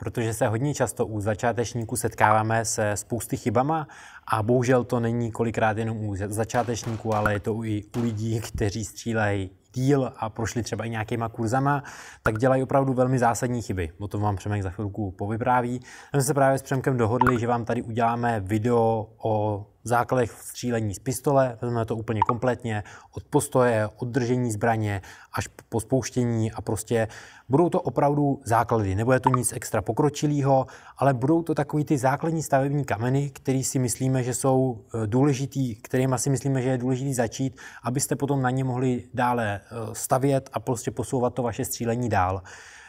protože se hodně často u začátečníků setkáváme se spousty chybama a bohužel to není kolikrát jenom u začátečníků, ale je to i u lidí, kteří střílejí díl a prošli třeba i nějakýma kurzama, tak dělají opravdu velmi zásadní chyby. O tom vám Přemek za chvilku povypráví. My jsme se právě s Přemkem dohodli, že vám tady uděláme video o základech střílení z pistole, vezmeme to úplně kompletně, od postoje, od držení zbraně až po spouštění a prostě budou to opravdu základy, nebude to nic extra pokročilého, ale budou to takový ty základní stavební kameny, které si myslíme, že jsou eh, důležitý, kterým si myslíme, že je důležitý začít, abyste potom na ně mohli dále eh, stavět a prostě posouvat to vaše střílení dál.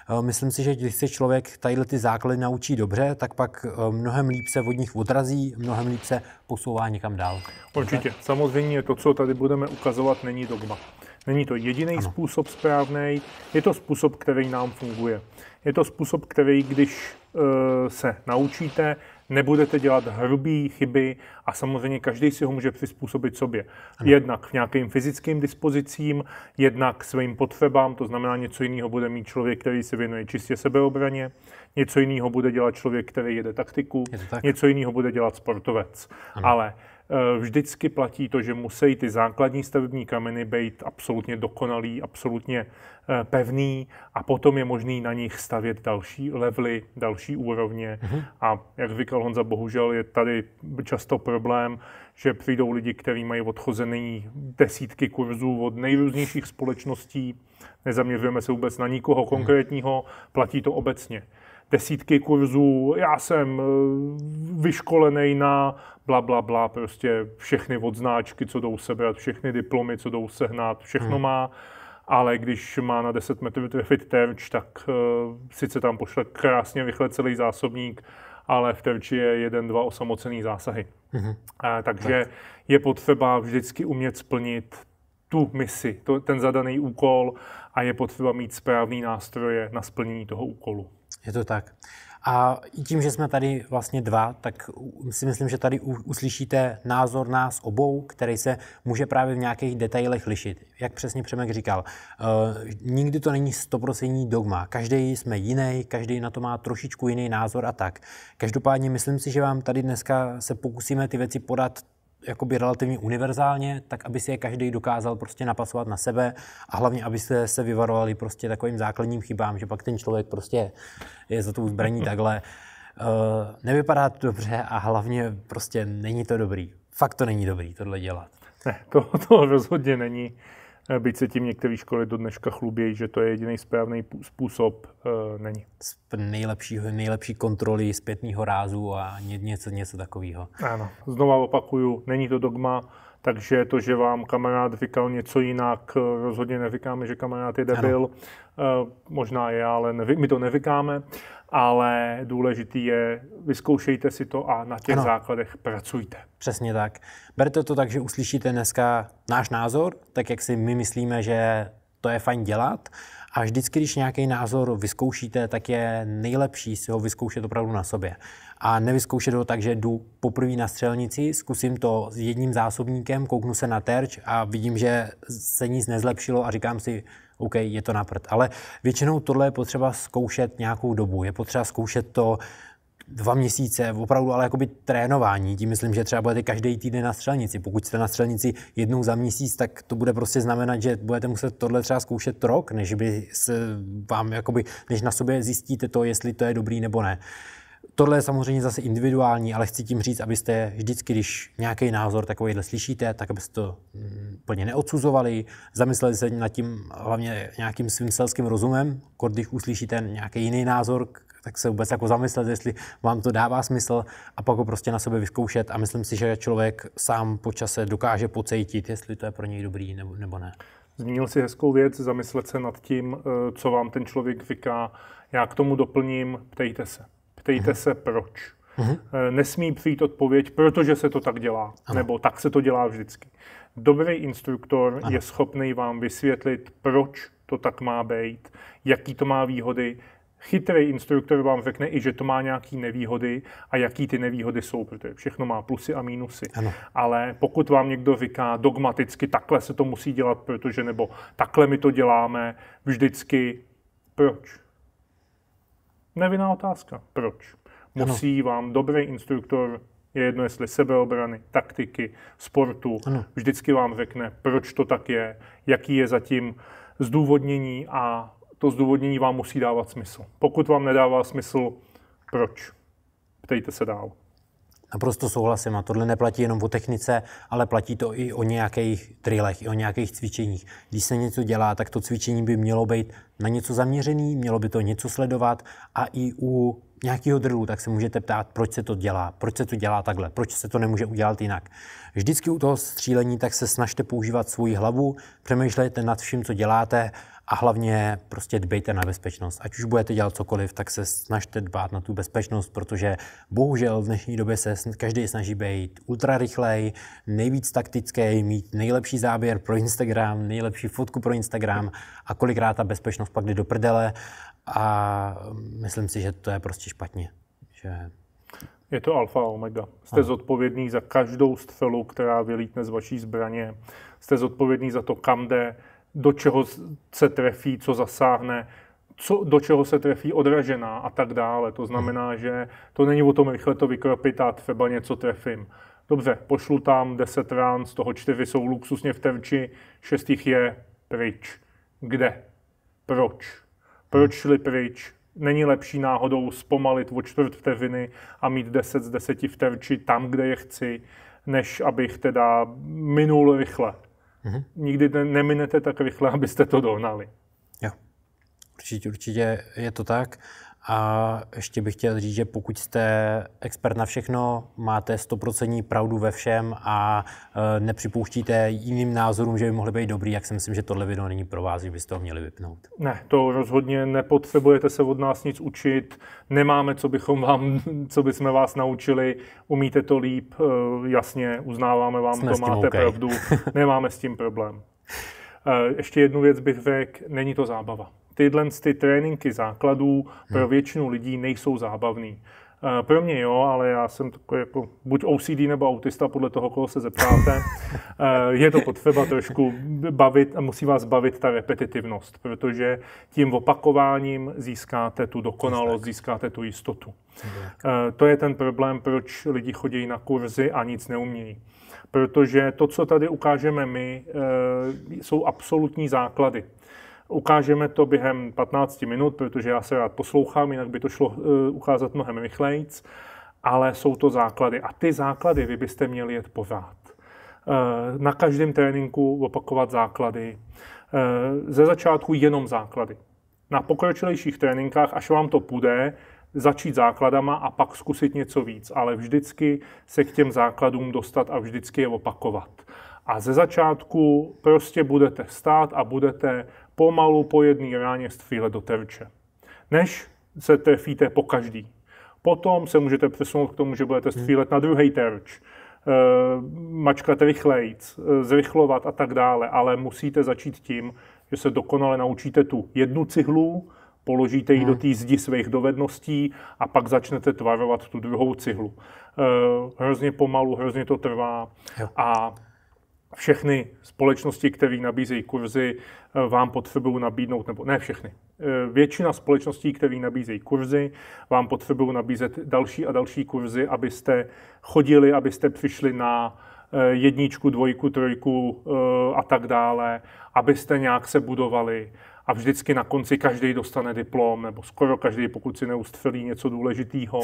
Eh, myslím si, že když se člověk tadyhle ty základy naučí dobře, tak pak eh, mnohem líp se od nich odrazí, mnohem líp se posouvá někam dál. Určitě. Samozřejmě to, co tady budeme ukazovat, není dogma. Není to jediný způsob správný, je to způsob, který nám funguje. Je to způsob, který, když eh, se naučíte, nebudete dělat hrubé chyby a samozřejmě každý si ho může přizpůsobit sobě. Ano. Jednak k nějakým fyzickým dispozicím, jednak svým potřebám, to znamená něco jiného bude mít člověk, který se věnuje čistě sebeobraně, něco jiného bude dělat člověk, který jede taktiku, Je tak? něco jiného bude dělat sportovec. Ano. Ale Eh, vždycky platí to, že musí ty základní stavební kameny být absolutně dokonalý, absolutně eh, pevný a potom je možný na nich stavět další levely, další úrovně. Mm-hmm. A jak říkal Honza, bohužel je tady často problém, že přijdou lidi, kteří mají odchozený desítky kurzů od nejrůznějších společností, nezaměřujeme se vůbec na nikoho mhm. konkrétního, platí to obecně desítky kurzů, já jsem eh, vyškolený na bla, bla, bla, prostě všechny odznáčky, co jdou sebrat, všechny diplomy, co jdou sehnat, všechno hmm. má, ale když má na 10 metrů trefit terč, tak uh, sice tam pošle krásně rychle celý zásobník, ale v terči je jeden, dva osamocený zásahy. Hmm. Uh, takže tak. je potřeba vždycky umět splnit tu misi, to, ten zadaný úkol a je potřeba mít správný nástroje na splnění toho úkolu. Je to tak. A tím, že jsme tady vlastně dva, tak si myslím, že tady uslyšíte názor nás obou, který se může právě v nějakých detailech lišit. Jak přesně Přemek říkal, uh, nikdy to není stoprocentní dogma. Každý jsme jiný, každý na to má trošičku jiný názor a tak. Každopádně myslím si, že vám tady dneska se pokusíme ty věci podat jakoby relativně univerzálně, tak aby si je každý dokázal prostě napasovat na sebe a hlavně, aby se se vyvarovali prostě takovým základním chybám, že pak ten člověk prostě je za tou zbraní takhle. Uh, nevypadá to dobře a hlavně prostě není to dobrý. Fakt to není dobrý tohle dělat. Ne, to, to rozhodně není. Eh, byť se tím některé školy do dneška chlubějí, že to je jediný správný způsob, eh, není. Z nejlepší, nejlepší kontroly zpětného rázu a něco, něco takového. Ano, znova opakuju, není to dogma, takže to, že vám kamarád říkal něco jinak, eh, rozhodně neříkáme, že kamarád je debil, E, možná je, ale nevy, my to neříkáme ale důležitý je, vyzkoušejte si to a na těch ano. základech pracujte. Přesně tak. Berte to tak, že uslyšíte dneska náš názor, tak jak si my myslíme, že to je fajn dělat. A vždycky, když nějaký názor vyzkoušíte, tak je nejlepší si ho vyzkoušet opravdu na sobě. A nevyzkoušet ho tak, že jdu poprvé na střelnici, zkusím to s jedním zásobníkem, kouknu se na terč a vidím, že se nic nezlepšilo a říkám si, OK, je to naprt. Ale většinou tohle je potřeba zkoušet nějakou dobu. Je potřeba zkoušet to dva měsíce, opravdu ale jakoby trénování. Tím myslím, že třeba budete každý týden na střelnici. Pokud jste na střelnici jednou za měsíc, tak to bude prostě znamenat, že budete muset tohle třeba zkoušet rok, než by se vám jakoby, než na sobě zjistíte to, jestli to je dobrý nebo ne. Tohle je samozřejmě zase individuální, ale chci tím říct, abyste vždycky, když nějaký názor takovýhle slyšíte, tak abyste to mm, plně neodsuzovali, zamysleli se nad tím hlavně nějakým svým selským rozumem, když uslyšíte nějaký jiný názor, tak se vůbec jako zamyslet, jestli vám to dává smysl a pak ho prostě na sebe vyzkoušet a myslím si, že člověk sám po čase dokáže pocejtit, jestli to je pro něj dobrý nebo, nebo ne. Zmínil si hezkou věc, zamyslet se nad tím, eh, co vám ten člověk říká, já k tomu doplním, ptejte se. Ptejte se proč. Mhm. Eh, nesmí přijít odpověď, protože se to tak dělá, ano. nebo tak se to dělá vždycky. Dobrý instruktor ano. je schopný vám vysvětlit, proč to tak má být, jaký to má výhody. Chytrý instruktor vám řekne i, že to má nějaké nevýhody a jaký ty nevýhody jsou, protože všechno má plusy a mínusy. Ano. Ale pokud vám někdo říká dogmaticky, takhle se to musí dělat, protože nebo takhle my to děláme, vždycky proč? Nevinná otázka. Proč? Musí ano. vám dobrý instruktor, je jedno jestli sebeobrany, taktiky, sportu, ano. vždycky vám řekne, proč to tak je, jaký je zatím zdůvodnění a to zdůvodnění vám musí dávat smysl. Pokud vám nedává smysl, proč? Ptejte se dál. Naprosto souhlasím a tohle neplatí jenom o technice, ale platí to i o nějakých trilech, i o nějakých cvičeních. Když se něco dělá, tak to cvičení by mělo být na něco zaměřený, mělo by to něco sledovat a i u nějakého drillu, tak se můžete ptát, proč se to dělá, proč se to dělá takhle, proč se to nemůže udělat jinak. Vždycky u toho střílení tak se snažte používat svoji hlavu, přemýšlejte nad vším, co děláte a hlavně prostě dbejte na bezpečnost. Ať už budete dělat cokoliv, tak se snažte dbát na tu bezpečnost, protože bohužel v dnešní době se každý snaží být ultra rychlej, nejvíc taktický, mít nejlepší záběr pro Instagram, nejlepší fotku pro Instagram a kolikrát ta bezpečnost pak jde do prdele a myslím si, že to je prostě špatně. Že je to alfa a omega. Jste ano. zodpovědný za každou střelu, která vylítne z vaší zbraně. Jste zodpovědný za to, kam jde, do čeho se trefí, co zasáhne, co, do čeho se trefí odražená a tak dále. To znamená, hmm. že to není o tom rychle to vykropit a třeba něco trefím. Dobře, pošlu tam 10 rán, z toho 4 jsou luxusně v terči, 6 je pryč. Kde? Proč? Proč šli pryč? Není lepší náhodou zpomalit o čtvrt vteřiny a mít 10 z 10 v terči tam, kde je chci, než abych teda minul rychle mm-hmm. nikdy neminete tak rychle, abyste to dohnali. Jo, určitě, určitě je to tak. A ještě bych chtěl říct, že pokud jste expert na všechno, máte 100 pravdu ve všem a e, nepřipouštíte jiným názorům, že by mohly být dobrý, jak si myslím, že tohle video není pro vás, že byste ho měli vypnout. Ne, to rozhodně nepotřebujete se od nás nic učit, nemáme, co bychom vám, co bychom vás naučili, umíte to líp, e, jasně, uznáváme vám Jsme to, máte okay. pravdu, nemáme s tím problém. E, ještě jednu věc bych řekl, není to zábava tyhle ty tréninky základů pro hmm. většinu lidí nejsou zábavný. Eh, pro mě jo, ale já jsem takový jako buď OCD nebo autista, podle toho, koho se zeptáte. Eh, je to potřeba trošku bavit a musí vás bavit ta repetitivnost, protože tím opakováním získáte tu dokonalost, získáte tu jistotu. Eh, to je ten problém, proč lidi chodí na kurzy a nic neumějí. Protože to, co tady ukážeme my, jsou absolutní základy. Ukážeme to během 15 minut, protože já se rád poslouchám, jinak by to šlo eh, ukázat mnohem rychlejc, ale jsou to základy. A ty základy vy byste měli jet pořád. Eh, na každém tréninku opakovat základy. Eh, ze začátku jenom základy. Na pokročilejších tréninkách, až vám to půjde, začít základama a pak zkusit něco víc, ale vždycky se k těm základům dostat a vždycky je opakovat. A ze začátku prostě budete stát a budete pomalu po jedné ráně střílet do terče. Než se trefíte po každý. Potom se můžete přesunout k tomu, že budete hmm. střílet na druhý terč, e, mačkat rychlejc, e, zrychlovat a tak dále, ale musíte začít tím, že se dokonale naučíte tu jednu cihlu, položíte ji do hmm. té zdi svých dovedností a pak začnete tvarovat tu druhou cihlu. E, hrozně pomalu, hrozně to trvá a všechny společnosti, které nabízejí kurzy, eh, vám potřebují nabídnout, nebo ne všechny, eh, většina společností, které nabízejí kurzy, vám potřebují nabízet další a další kurzy, abyste chodili, abyste přišli na eh, jedničku, dvojku, trojku a tak dále, abyste nějak se budovali a vždycky na konci každý dostane diplom, nebo skoro každý, pokud si neustřelí něco důležitého,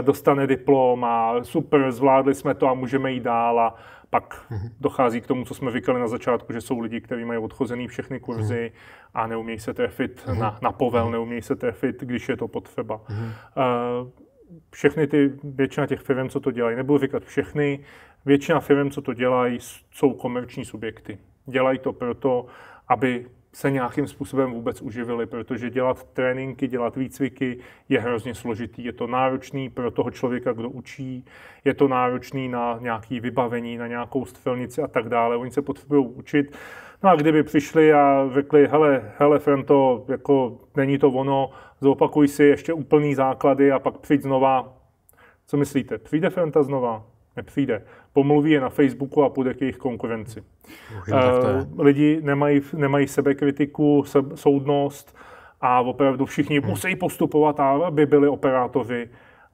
dostane diplom a super, zvládli jsme to a můžeme jít dál a pak mhm. dochází k tomu, co jsme vykali na začátku, že jsou lidi, kteří mají odchozený všechny kurzy mhm. a neumějí se trefit mhm. na, na povel, neumějí se trefit, když je to potřeba. Eh, všechny ty, většina těch firm, co to dělají, nebudu říkat všechny, většina firm, co to dělají, jsou komerční subjekty. Dělají to proto, aby se nějakým způsobem vůbec uživili, protože dělat tréninky, dělat výcviky je hrozně složitý. Je to náročný pro toho člověka, kdo učí, je to náročný na nějaké vybavení, na nějakou střelnici a tak dále. Oni se potřebují učit. No a kdyby přišli a řekli, hele, hele Frento, jako není to ono, zopakuj si ještě úplný základy a pak přijď znova. Co myslíte, přijde Frenta znova? Nepřijde pomluví je na Facebooku a půjde k jejich konkurenci. Uh, Lidi nemají, nemají sebekritiku, seb, soudnost a opravdu všichni hmm. musí postupovat, aby byli operátoři.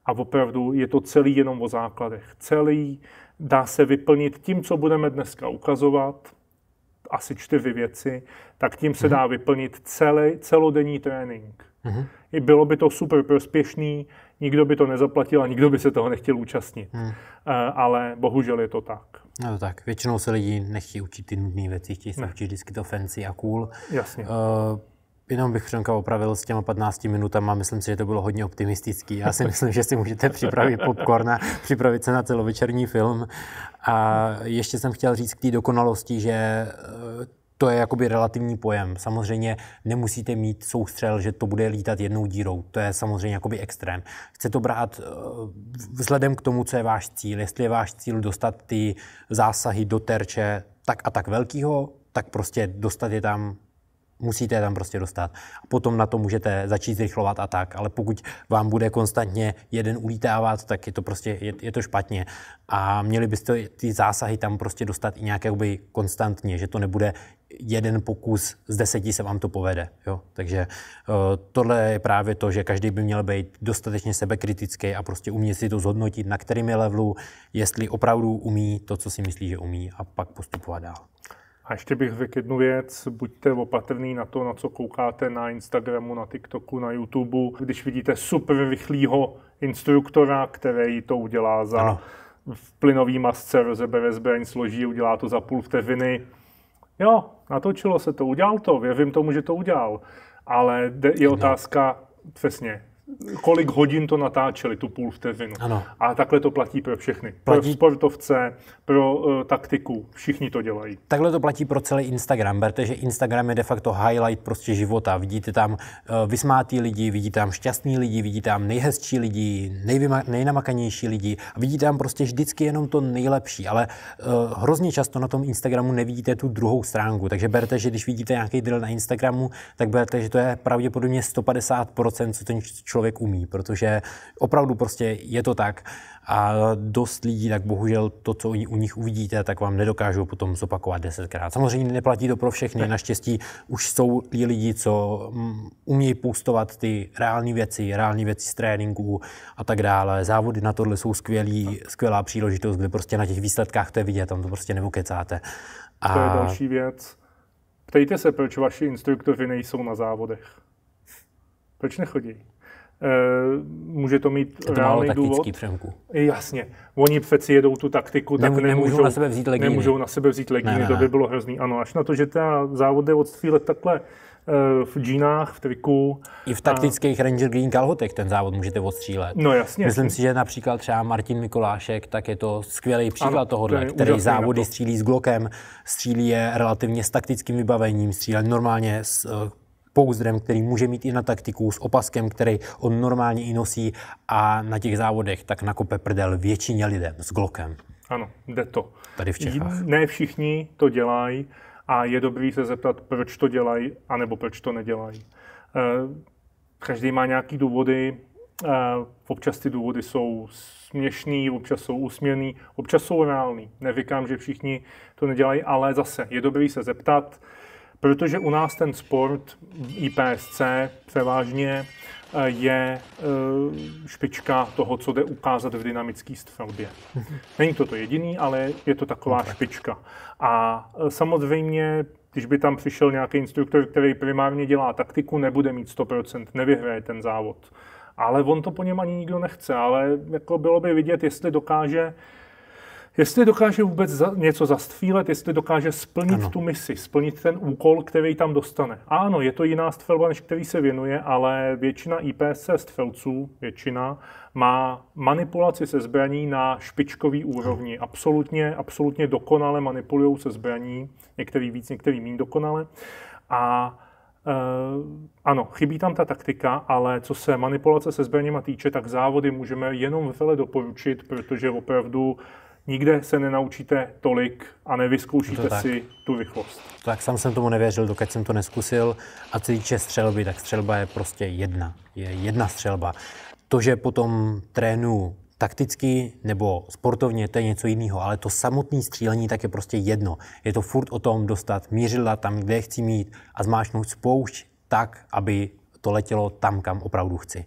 A opravdu je to celý jenom o základech. Celý dá se vyplnit tím, co budeme dneska ukazovat, asi čtyři věci, tak tím se hmm. dá vyplnit celý, celodenní trénink. Mm-hmm. Bylo by to super prospěšný, nikdo by to nezaplatil a nikdo by se toho nechtěl účastnit. Hmm. Eh, ale bohužel je to tak. No tak, většinou se lidi nechtějí učit ty nudné věci, chtějí se ne. učit vždycky to fancy a cool. Jasně. Uh, Jenom bych Hřenka opravil s těma 15 minutama, myslím si, že to bylo hodně optimistický. Já si myslím, že si můžete připravit popcorn a připravit se na celovečerní film. A ještě jsem chtěl říct k té dokonalosti, že eh, to je jakoby relativní pojem. Samozřejmě nemusíte mít soustřel, že to bude lítat jednou dírou. To je samozřejmě jakoby extrém. Chce to brát eh, vzhledem k tomu, co je váš cíl. Jestli je váš cíl dostat ty zásahy do terče tak a tak velkýho, tak prostě dostat je tam musíte je tam prostě dostat. A potom na to můžete začít zrychlovat a tak, ale pokud vám bude konstantně jeden ulítávat, tak je to prostě, je, je to špatně. A měli byste ty zásahy tam prostě dostat i nějaké by konstantně, že to nebude jeden pokus z deseti se vám to povede. Jo? Takže eh, tohle je právě to, že každý by měl být dostatečně sebekritický a prostě umět si to zhodnotit, na kterým je levelu, jestli opravdu umí to, co si myslí, že umí a pak postupovat dál. A ještě bych řekl jednu věc, buďte opatrný na to, na co koukáte na Instagramu, na TikToku, na YouTube, když vidíte super rychlýho instruktora, který to udělá za ano. v plynový masce, rozebere zbraň, složí, udělá to za půl vteřiny. Jo, natočilo se to, udělal to, věřím tomu, že to udělal. Ale je otázka, přesně, kolik hodin to natáčeli, tu půl vteřinu. Ano. A takhle to platí pro všechny. Platí... Pro sportovce, pro uh, taktiku, všichni to dělají. Takhle to platí pro celý Instagram. Berte, že Instagram je de facto highlight prostě života. Vidíte tam uh, eh, vysmátý lidi, vidíte tam šťastný lidi, vidíte tam nejhezčí lidi, nejvyma- nejnamakanější lidi. A vidíte tam prostě vždycky jenom to nejlepší. Ale uh, hrozně často na tom Instagramu nevidíte tu druhou stránku. Takže berte, že když vidíte nějaký drill na Instagramu, tak berte, že to je pravděpodobně 150%, co ten člověk člověk umí, protože opravdu prostě je to tak a dost lidí, tak bohužel to, co u nich uvidíte, tak vám nedokážou potom zopakovat desetkrát. Samozřejmě neplatí to pro všechny, naštěstí už jsou lidi, co mm, umějí půstovat ty reální věci, reální věci z tréninku a tak dále. Závody na tohle jsou skvělý, skvělá příležitost, kde prostě na těch výsledkách to je vidět, tam to prostě nevokecáte. A... To je další věc. Ptejte se, proč vaši instruktoři nejsou na závodech. Proč nechodí? Eh, může to mít to reálný málo důvod. Přemku. Eh, jasně. Oni přeci jedou tu taktiku, Nemů, tak nemůžou, nemůžou, na sebe vzít legíny. Nemůžou na sebe vzít legíny, ne, ne, ne. to by bylo hrozný. Ano, až na to, že ta závod je od odstřílet takhle eh, v džínách, v triku. I v taktických a... Ranger Green kalhotech ten závod můžete odstřílet. No jasně. Myslím jasně. si, že například třeba Martin Mikolášek, tak je to skvělý příklad ano, tohohle, to který závody no. střílí s Glockem, střílí je relativně s taktickým vybavením, střílí normálně s pouzdrem, který může mít i na taktiku, s opaskem, který on normálně i nosí a na těch závodech tak nakope prdel většině lidem s Glockem. Ano, jde to. Tady v Čechách. Ne všichni to dělají a je dobrý se zeptat, proč to dělají, anebo proč to nedělají. Eh, každý má nějaký důvody, eh, občas ty důvody jsou směšný, občas jsou úsměvný, občas jsou reálný. Neříkám, že všichni to nedělají, ale zase je dobrý se zeptat, protože u nás ten sport IPSC převážně eh, je eh, špička toho, co jde ukázat v dynamické střelbě. Mhm. Není to to jediný, ale je to taková špička. A eh, samozřejmě, když by tam přišel nějaký instruktor, který primárně dělá taktiku, nebude mít 100%, nevyhraje ten závod. Ale on to po něm ani nikdo nechce, ale jako bylo by vidět, jestli dokáže Jestli dokáže vůbec za, něco zastřílet, jestli dokáže splnit ano. tu misi, splnit ten úkol, který tam dostane. A ano, je to jiná stvelba, než který se věnuje, ale většina IPC stvelců, většina, má manipulaci se zbraní na špičkový úrovni. Ano. Absolutně, absolutně dokonale manipulují se zbraní, některý víc, některý méně dokonale. A Uh, ano, chybí tam ta taktika, ale co se manipulace se zbraněma týče, tak závody můžeme jenom vele doporučit, protože opravdu nikde se nenaučíte tolik a nevyzkoušíte to tak. si tu rychlost. Tak sám jsem tomu nevěřil, dokud jsem to neskusil. A co týče střelby, tak střelba je prostě jedna. Je jedna střelba. To, že potom trénu takticky nebo sportovně, to je něco jiného, ale to samotné střílení tak je prostě jedno. Je to furt o tom dostat mířidla tam, kde je chci mít a zmáčknout spoušť tak, aby to letělo tam, kam opravdu chci.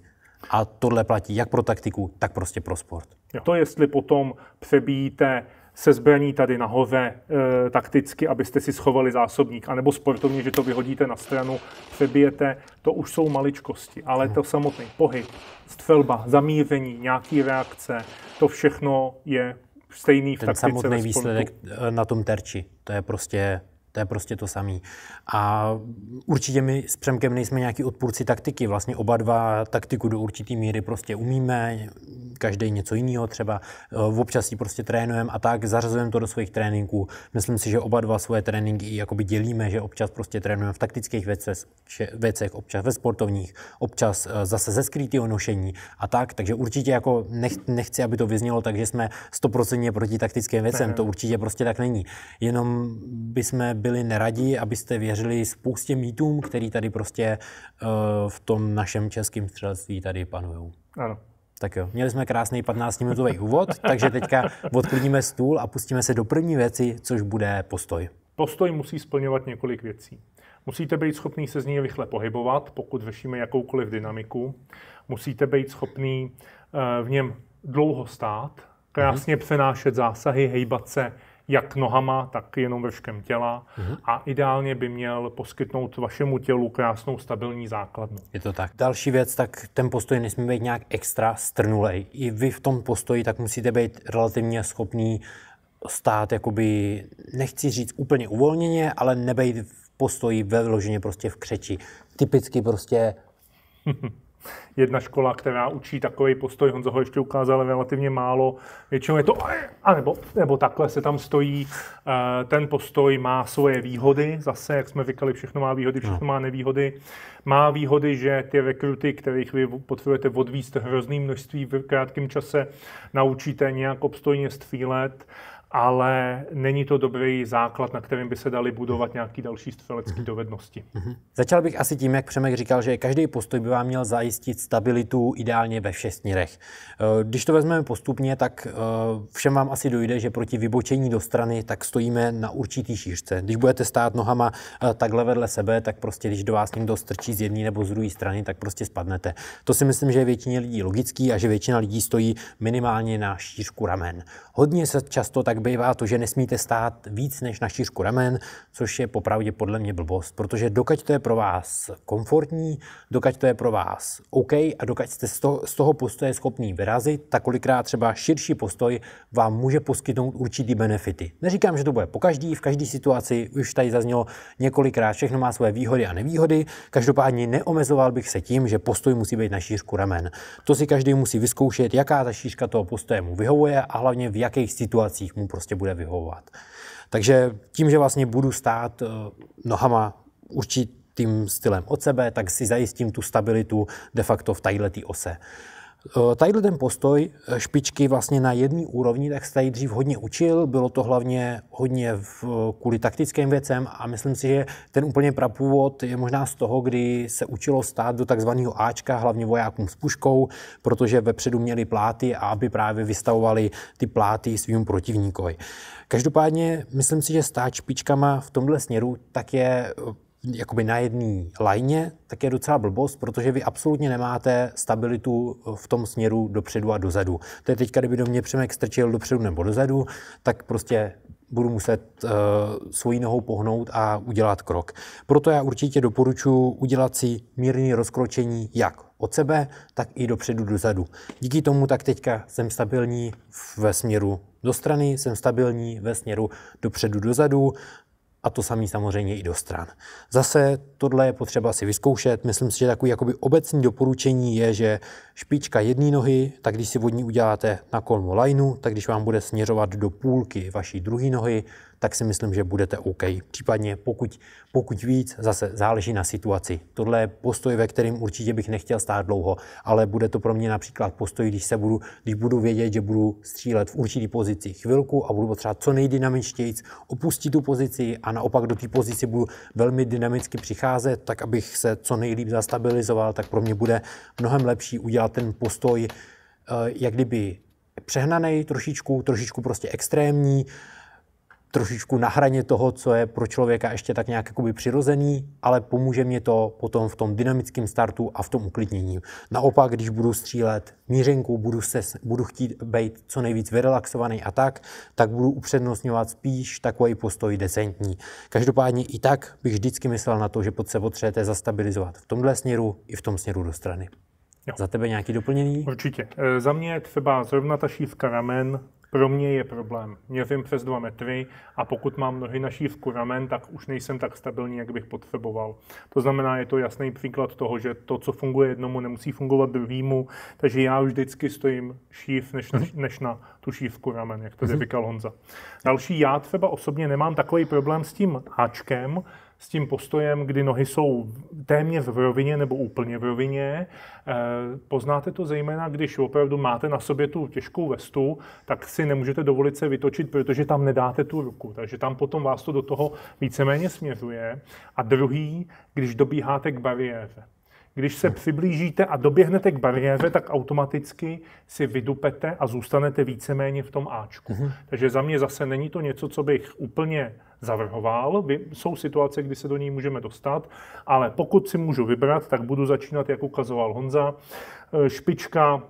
A tohle platí jak pro taktiku, tak prostě pro sport. Jo. To, jestli potom přebíjíte se zbraní tady nahoře e, takticky, abyste si schovali zásobník, anebo sportovně, že to vyhodíte na stranu, přebijete, to už jsou maličkosti, ale to samotný pohyb, střelba, zamíření, nějaký reakce, to všechno je stejný v Ten taktice. samotný výsledek eh, na tom terči, to je prostě to je prostě to samé. A určitě my s Přemkem nejsme nějaký odpůrci taktiky. Vlastně oba dva taktiku do určité míry prostě umíme, každý něco jiného třeba. Eh, občas ji prostě trénujeme a tak zařazujeme to do svých tréninků. Myslím si, že oba dva svoje tréninky jakoby dělíme, že občas prostě trénujeme v taktických věcech, věcech občas ve sportovních, občas eh, zase ze skrytého nošení a tak. Takže určitě jako nech, nechci, aby to vyznělo tak, že jsme stoprocentně proti taktickým věcem. Ne. To určitě prostě tak není. Jenom bychom byli neradi, abyste věřili spoustě mýtům, který tady prostě eh, v tom našem českém střelectví tady panují. Ano. Tak jo, měli jsme krásný 15-minutový úvod, takže teďka odklidíme stůl a pustíme se do první věci, což bude postoj. Postoj musí splňovat několik věcí. Musíte být schopný se z ní rychle pohybovat, pokud řešíme jakoukoliv dynamiku. Musíte být schopný eh, v něm dlouho stát, krásně mhm. přenášet zásahy, hejbat se jak nohama, tak jenom vrškem těla mm-hmm. a ideálně by měl poskytnout vašemu tělu krásnou stabilní základnu. Je to tak. Další věc, tak ten postoj nesmí být nějak extra strnulej. I vy v tom postoji tak musíte být relativně schopný stát, jakoby, nechci říct úplně uvolněně, ale nebejt v postoji ve vloženě prostě v křeči. Typicky prostě jedna škola, která učí takový postoj, Honza ho ještě ukázal relativně málo, většinou je to, a nebo, nebo takhle se tam stojí, eh, ten postoj má svoje výhody, zase, jak jsme říkali, všechno má výhody, no. všechno má nevýhody. Má výhody, že ty rekruty, kterých vy potřebujete odvíst hrozný množství v krátkém čase, naučíte nějak obstojně střílet, ale není to dobrý základ, na kterém by se dali budovat nějaké další střelecké mm-hmm. dovednosti. Mm-hmm. Začal bych asi tím, jak Přemek říkal, že každý postoj by vám měl zajistit stabilitu ideálně ve všech směrech. Eh, když to vezmeme postupně, tak eh, všem vám asi dojde, že proti vybočení do strany tak stojíme na určitý šířce. Když budete stát nohama eh, takhle vedle sebe, tak prostě když do vás někdo strčí z jedné nebo z druhé strany, tak prostě spadnete. To si myslím, že je většině lidí logický a že většina lidí stojí minimálně na šířku ramen. Hodně se často tak bývá to, že nesmíte stát víc než na šířku ramen, což je popravdě podle mě blbost, protože dokud to je pro vás komfortní, dokud to je pro vás OK a dokud jste z toho postoje schopný vyrazit, tak kolikrát třeba širší postoj vám může poskytnout určitý benefity. Neříkám, že to bude po každý, v každé situaci, už tady zaznělo několikrát, všechno má svoje výhody a nevýhody, každopádně neomezoval bych se tím, že postoj musí být na šířku ramen. To si každý musí vyzkoušet, jaká ta šířka toho postoje mu vyhovuje a hlavně v jakých situacích mu prostě bude vyhovovat. Takže tím, že vlastně budu stát eh, nohama určitým stylem od sebe, tak si zajistím tu stabilitu de facto v této ose. Eh, tadyhle ten postoj eh, špičky vlastně na jedné úrovni, tak se tady dřív hodně učil, bylo to hlavně hodně v, eh, kvůli taktickým věcem a myslím si, že ten úplně prapůvod je možná z toho, kdy se učilo stát do takzvaného Ačka, hlavně vojákům s puškou, protože vepředu měli pláty a aby právě vystavovali ty pláty svým protivníkovi. Každopádně myslím si, že stát špičkama v tomhle směru tak je jakoby na jedné lajně, tak je docela blbost, protože vy absolutně nemáte stabilitu v tom směru dopředu a dozadu. To je teď, kdyby do mě Přemek strčil dopředu nebo dozadu, tak prostě budu muset uh, svojí nohou pohnout a udělat krok. Proto já určitě doporučuji udělat si mírné rozkročení jak od sebe, tak i dopředu, dozadu. Díky tomu tak teďka jsem stabilní ve směru do strany, jsem stabilní ve směru dopředu, dozadu, a to samý samozřejmě i do stran. Zase tohle je potřeba si vyzkoušet. Myslím si, že takový jakoby obecní doporučení je, že špička jedné nohy, tak když si vodní uděláte na kolmo lajnu, tak když vám bude směřovat do půlky vaší druhé nohy, tak si myslím, že budete OK. Případně pokud, pokud víc, zase záleží na situaci. Tohle je postoj, ve kterém určitě bych nechtěl stát dlouho, ale bude to pro mě například postoj, když, se budu, když budu vědět, že budu střílet v určitý pozici chvilku a budu potřebovat co nejdynamičtěji opustit tu pozici a naopak do té pozici budu velmi dynamicky přicházet, tak abych se co nejlíp zastabilizoval, tak pro mě bude mnohem lepší udělat ten postoj, eh, jak kdyby přehnaný trošičku, trošičku prostě extrémní, trošičku na hraně toho, co je pro člověka ještě tak nějak jakoby přirozený, ale pomůže mě to potom v tom dynamickém startu a v tom uklidnění. Naopak, když budu střílet mířenku, budu, se, budu chtít být co nejvíc vyrelaxovaný a tak, tak budu upřednostňovat spíš takový postoj decentní. Každopádně i tak bych vždycky myslel na to, že pod se potřebujete zastabilizovat v tomhle směru i v tom směru do strany. Jo. Za tebe nějaký doplnění? Určitě. E, za mě třeba zrovna ta šívka ramen pro mě je problém. Měřím přes 2 metry a pokud mám nohy na šířku ramen, tak už nejsem tak stabilní, jak bych potřeboval. To znamená, je to jasný příklad toho, že to, co funguje jednomu, nemusí fungovat druhému, takže já už vždycky stojím šíř než, než, mhm. než na tu šířku ramen, jak to říkal mhm. Honza. Další, já třeba osobně nemám takový problém s tím háčkem, s tím postojem, kdy nohy jsou téměř v rovině nebo úplně v rovině. Eh, poznáte to zejména, když opravdu máte na sobě tu těžkou vestu, tak si nemůžete dovolit se vytočit, protože tam nedáte tu ruku. Takže tam potom vás to do toho víceméně směřuje. A druhý, když dobíháte k bariéře. Když se přiblížíte a doběhnete k bariéře, tak automaticky si vydupete a zůstanete víceméně v tom Ačku. Uh-huh. Takže za mě zase není to něco, co bych úplně zavrhoval. Jsou situace, kdy se do ní můžeme dostat, ale pokud si můžu vybrat, tak budu začínat, jak ukazoval Honza, eh, špička,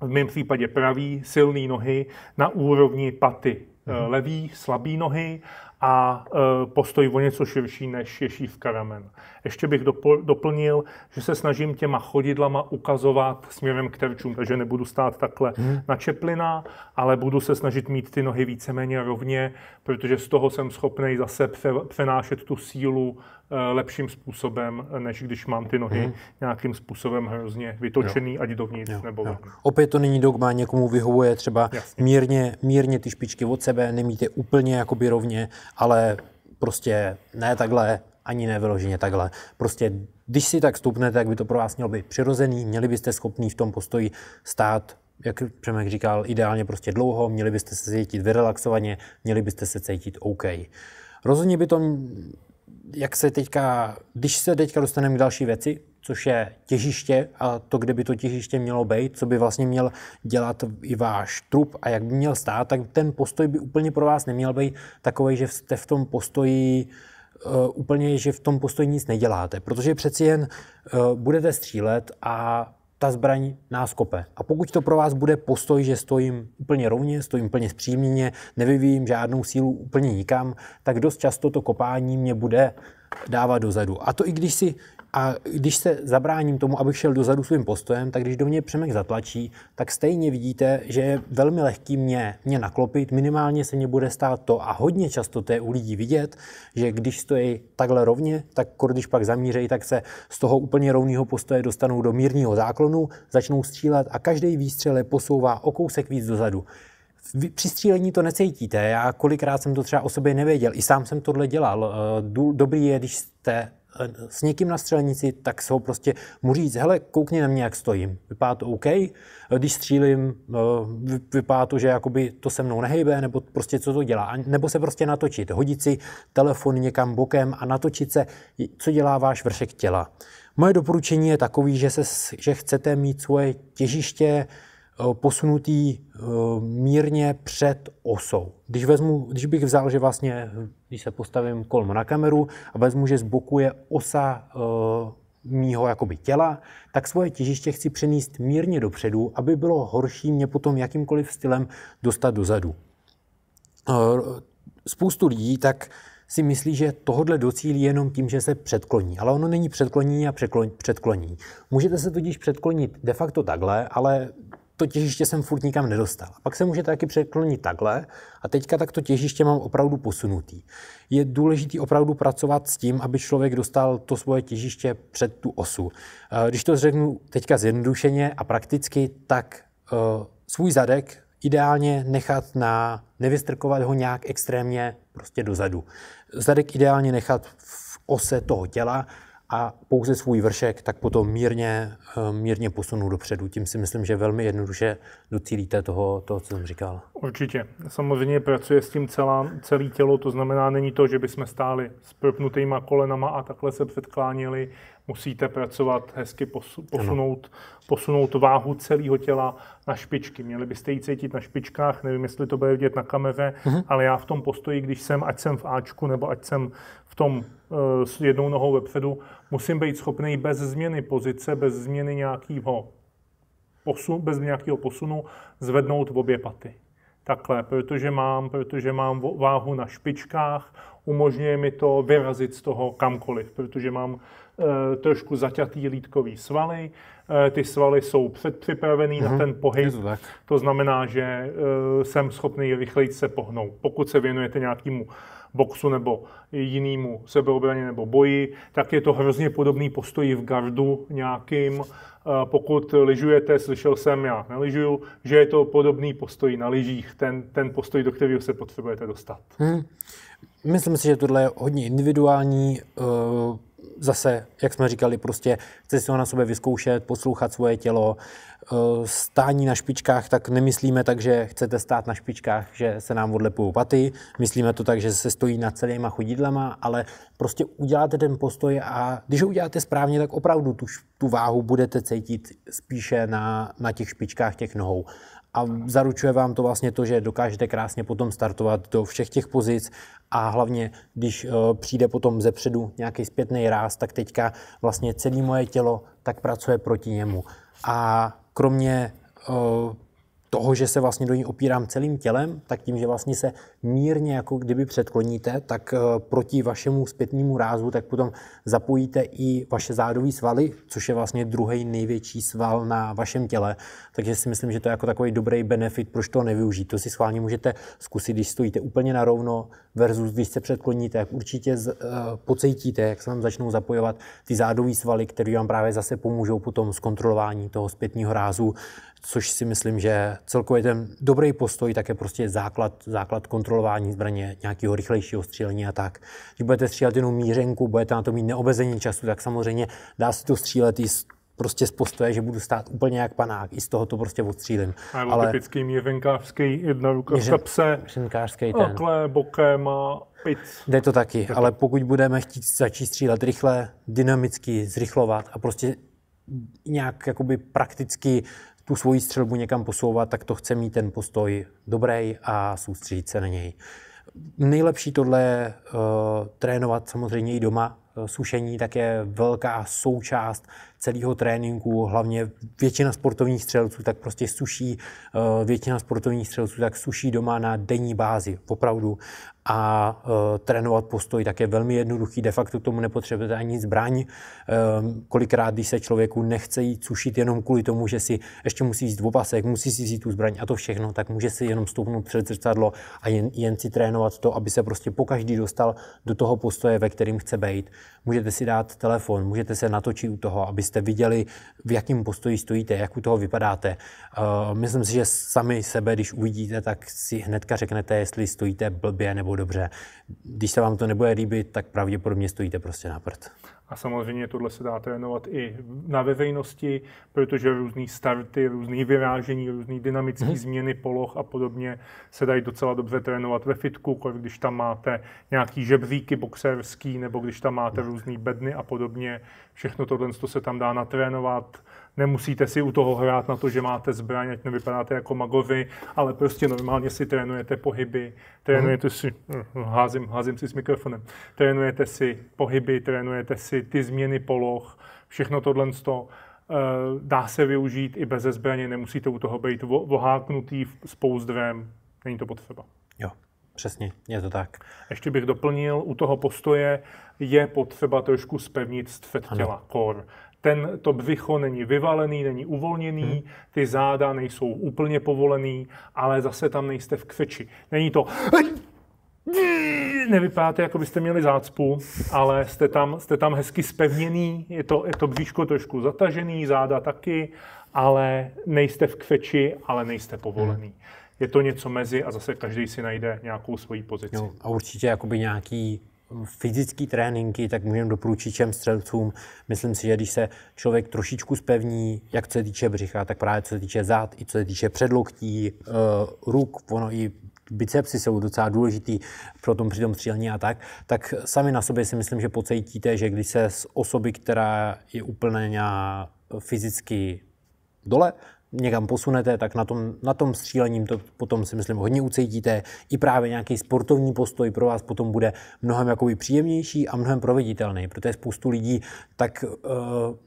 v mém případě pravý, silné nohy na úrovni paty. uh-huh. Levý, slabý nohy a e, postoj o něco širší než ješí v ramen. Ještě bych doplnil, že se snažím těma chodidlama ukazovat směrem k terčům, takže nebudu stát takhle hmm. na čeplina, ale budu se snažit mít ty nohy víceméně rovně, protože z toho jsem schopný zase přenášet tu sílu Eh, lepším způsobem, eh, než když mám ty nohy hmm. nějakým způsobem hrozně vytočený, jo. ať dovnitř jo. nebo jo. Opět to není dogma, někomu vyhovuje třeba Jasně. mírně, mírně ty špičky od sebe, nemíte úplně jakoby rovně, ale prostě ne takhle, ani nevyloženě takhle. Prostě když si tak stoupnete, tak by to pro vás mělo být přirozený, měli byste schopný v tom postoji stát jak Přemek říkal, ideálně prostě dlouho, měli byste se cítit vyrelaxovaně, měli byste se cítit OK. Rozhodně by to jak se teďka, když se teďka dostaneme k další věci, což je těžiště a to, kde by to těžiště mělo být, co by vlastně měl dělat i váš trup a jak by měl stát, tak ten postoj by úplně pro vás neměl být takový, že jste v tom postoji eh, úplně, že v tom postoji nic neděláte, protože přeci jen eh, budete střílet a ta zbraň nás kope. A pokud to pro vás bude postoj, že stojím úplně rovně, stojím úplně zpříjemně, nevyvíjím žádnou sílu úplně nikam, tak dost často to kopání mě bude dávat dozadu. A to i když si a když se zabráním tomu, abych šel dozadu svým postojem, tak když do mě Přemek zatlačí, tak stejně vidíte, že je velmi lehký mě, mě naklopit, minimálně se mě bude stát to a hodně často to je u lidí vidět, že když stojí takhle rovně, tak když pak zamířejí, tak se z toho úplně rovného postoje dostanou do mírního záklonu, začnou střílet a každý výstřel je posouvá o kousek víc dozadu při střílení to necítíte. Já kolikrát jsem to třeba o sobě nevěděl. I sám jsem tohle dělal. Eh, dobrý je, když jste eh, s někým na střelnici, tak se ho prostě mu říct, hele, koukni na mě, jak stojím. Vypadá to OK, eh, když střílím, vypadá to, že jakoby to se mnou nehejbe, nebo prostě co to dělá. Nebo se prostě natočit, hodit si telefon někam bokem a natočit se, co dělá váš vršek těla. Moje doporučení je takové, že, se, že chcete mít svoje těžiště Eh, posunutý eh, mírně před osou. Když, vezmu, když bych vzal, že vlastně, eh, když se postavím kolmo na kameru a vezmu, že z boku je osa mýho jakoby těla, tak svoje těžiště chci přenést mírně dopředu, aby bylo horší mě potom jakýmkoliv stylem dostat dozadu. Spoustu lidí tak si myslí, že tohle docílí jenom tím, že se předkloní. Ale ono není předkloní a předkloní. Můžete se totiž předklonit de facto takhle, ale to těžiště jsem furt nikam nedostal. A pak se můžete taky překlonit takhle a teďka tak to těžiště mám opravdu posunutý. Je důležité opravdu pracovat s tím, aby člověk dostal to svoje těžiště před tu osu. Eh, když to řeknu teďka zjednodušeně a prakticky, tak eh, svůj zadek ideálně nechat na, nevystrkovat ho nějak extrémně prostě dozadu. Zadek ideálně nechat v ose toho těla a pouze svůj vršek tak potom mírně, eh, mírně posunu dopředu. Tím si myslím, že velmi jednoduše docílíte toho, toho co jsem říkal. Určitě. Samozřejmě pracuje s tím celá, celé tělo, to znamená, není to, že bychom stáli s propnutýma kolenama a takhle se předklánili musíte pracovat, hezky posunout, posunout váhu celého těla na špičky. Měli byste ji cítit na špičkách, nevím, jestli to bude vidět na kameře, uh-huh. ale já v tom postoji, když jsem, ať jsem v Ačku nebo ať jsem v tom eh, s jednou nohou vepředu, musím být schopný bez změny pozice, bez změny nějakého posun, bez nějakého posunu zvednout v obě paty. Takhle, protože mám, protože mám váhu na špičkách, umožňuje mi to vyrazit z toho kamkoliv, protože mám Eh, trošku zaťatý lítkový svaly. Eh, ty svaly jsou předpřipravený mm-hmm. na mhm. ten pohyb. To, to znamená, že eh, jsem schopný rychleji se pohnout. Pokud se věnujete nějakému boxu nebo jinému sebeobraně nebo boji, tak je to hrozně podobný postoj v gardu nějakým. Pokud lyžujete, slyšel jsem, já neližuju, že je to podobný postoj na lyžích, ten, ten postoj, do kterého se potřebujete dostat. Hmm. Myslím si, že tohle je hodně individuální. Uh zase, jak jsme říkali, prostě chce si ho na sobě vyzkoušet, poslouchat svoje tělo. Eh, stání na špičkách, tak nemyslíme tak, že chcete stát na špičkách, že se nám odlepují paty. Myslíme to tak, že se stojí nad celýma chodidlama, ale prostě uděláte ten postoj a když ho uděláte správně, tak opravdu tu, tu váhu budete cítit spíše na, na těch špičkách těch nohou a zaručuje vám to vlastně to, že dokážete krásně potom startovat do všech těch pozic a hlavně, když eh, přijde potom ze předu nějaký zpětný ráz, tak teďka vlastně celé moje tělo tak pracuje proti němu. A kromě eh, toho, že se vlastně do ní opírám celým tělem, tak tím, že vlastně se mírně jako kdyby předkloníte, tak eh, proti vašemu zpětnímu rázu, tak potom zapojíte i vaše zádové svaly, což je vlastně druhý největší sval na vašem těle. Takže si myslím, že to je jako takový dobrý benefit, proč to nevyužít. To si schválně můžete zkusit, když stojíte úplně narovno versus když se předkloníte, jak určitě z, uh, pocítíte, jak se vám začnou zapojovat ty zádové svaly, které vám právě zase pomůžou potom zkontrolování toho zpětního rázu, což si myslím, že celkově ten dobrý postoj tak je prostě základ, základ kontrolování zbraně, nějakého rychlejšího střílení a tak. Když budete střílet jenom mířenku, budete na to mít neobezený času, tak samozřejmě dá se to střílet i z prostě z postoje, že budu stát úplně jak panák. I z toho to prostě odstřílím. Nebo ale typický měřenkářský jednorukavka pse. Měřenkářský ten. Takhle bokem a pic. Jde to taky, Jde ale pokud budeme chtít začít střílet rychle, dynamicky, zrychlovat a prostě nějak jakoby prakticky tu svoji střelbu někam posouvat, tak to chce mít ten postoj dobrý a soustředit se na něj. Nejlepší tohle je uh, trénovat samozřejmě i doma. Eh, sušení tak je velká součást celého tréninku, hlavně většina sportovních střelců tak prostě suší, eh, většina sportovních střelců tak suší doma na denní bázi, opravdu. A e, trénovat postoj tak je velmi jednoduchý, de facto tomu nepotřebujete ani zbraň. E, kolikrát, když se člověku nechce jít sušit jenom kvůli tomu, že si ještě musí jít opasek, musí si vzít tu zbraň a to všechno, tak může si jenom stoupnout před zrcadlo a jen, jen si trénovat to, aby se prostě po každý dostal do toho postoje, ve kterým chce být. Můžete si dát telefon, můžete se natočit u toho, abyste abyste viděli, v jakém postoji stojíte, jak u toho vypadáte. Eh, myslím si, že sami sebe, když uvidíte, tak si hnedka řeknete, jestli stojíte blbě nebo dobře. Když se vám to nebude líbit, tak pravděpodobně stojíte prostě na prd. A samozřejmě tohle se dá trénovat i na veřejnosti, protože různé starty, různé vyrážení, různé dynamické hmm. změny poloh a podobně se dají docela dobře trénovat ve fitku, když tam máte nějaký žebříky boxerský, nebo když tam máte mhm. různé bedny a podobně. Všechno tohle se tam dá natrénovat Nemusíte si u toho hrát na to, že máte zbraň, ať nevypadáte jako magovi, ale prostě normálně si trénujete pohyby, trénujete si, hm, házím, házím si s mikrofonem, trénujete si pohyby, trénujete si ty změny poloh, všechno tohle toho eh, dá se využít i bez zbraně, nemusíte u toho být voháknutý s pouzdrem, není to potřeba. Jo. Přesně, je to tak. Ještě bych doplnil, u toho postoje je potřeba trošku spevnit střed těla, kor ten, to břicho není vyvalený, není uvolněný, hmm. ty záda nejsou úplně povolený, ale zase tam nejste v křeči. Není to nevypadáte, jako byste měli zácpu, ale jste tam, jste tam hezky spevněný, je to, je to bříško trošku zatažený, záda taky, ale nejste v kveči, ale nejste povolený. Hmm. Je to něco mezi a zase každý si najde nějakou svoji pozici. Jo, a určitě jakoby nějaký fyzické tréninky, tak můžeme doporučit všem střelcům. Myslím si, že když se člověk trošičku spevní, jak se týče břicha, tak právě co se týče zad, i co se týče předloktí, eh, ruk, ono i bicepsy jsou docela důležitý pro tom při tom střílení a tak, tak sami na sobě si myslím, že pocítíte, že když se z osoby, která je úplně fyzicky dole, někam posunete, tak na tom, na tom střílením to potom si myslím hodně ucítíte. I právě nějaký sportovní postoj pro vás potom bude mnohem jakoby příjemnější a mnohem proveditelný, protože spoustu lidí tak eh,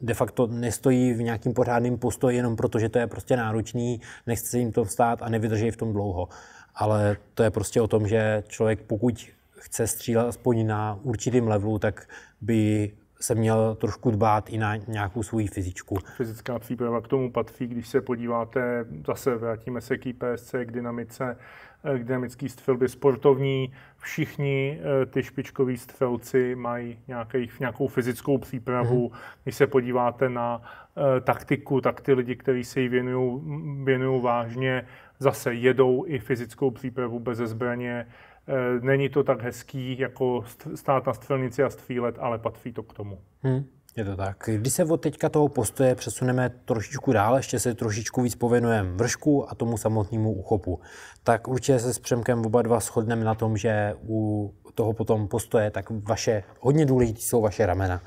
de facto nestojí v nějakým pořádným postoji jenom proto, že to je prostě náročný, nechce se jim to vstát a nevydrží v tom dlouho. Ale to je prostě o tom, že člověk pokud chce střílet aspoň na určitým levelu, tak by se měl trošku dbát i na nějakou svou fyzičku. Fyzická příprava k tomu patří, když se podíváte, zase vrátíme se k IPSC, k dynamice, eh, k dynamický střelby sportovní. Všichni eh, ty špičkoví střelci mají nějaký, nějakou fyzickou přípravu. Mm-hmm. Když se podíváte na eh, taktiku, tak ty lidi, kteří se jí věnují, věnují vážně, zase jedou i fyzickou přípravu bez zbraně Eh, není to tak hezký, jako stát na střelnici a střílet, ale patří to k tomu. Hmm. Je to tak. Když se od teďka toho postoje přesuneme trošičku dál, ještě se trošičku víc pověnujeme vršku a tomu samotnému uchopu, tak určitě se s Přemkem oba dva shodneme na tom, že u toho potom postoje, tak vaše, hodně důležitý jsou vaše ramena.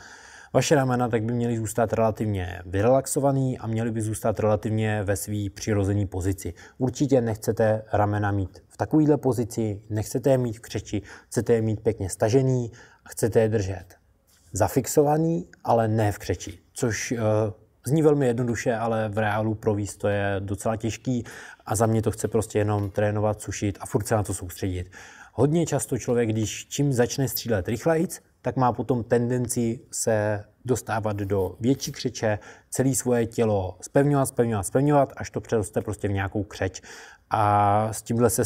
Vaše ramena tak by měly zůstat relativně vyrelaxovaný a měly by zůstat relativně ve své přirozené pozici. Určitě nechcete ramena mít v takovéhle pozici, nechcete je mít v křeči, chcete je mít pěkně stažený a chcete je držet zafixovaný, ale ne v křeči, což eh, Zní velmi jednoduše, ale v reálu pro to je docela těžký a za mě to chce prostě jenom trénovat, sušit a furt se na to soustředit. Hodně často člověk, když čím začne střílet rychlejc, tak má potom tendenci se dostávat do větší křeče, celé svoje tělo spevňovat, spevňovat, spevňovat, až to přeroste prostě v nějakou křeč. A s tímhle se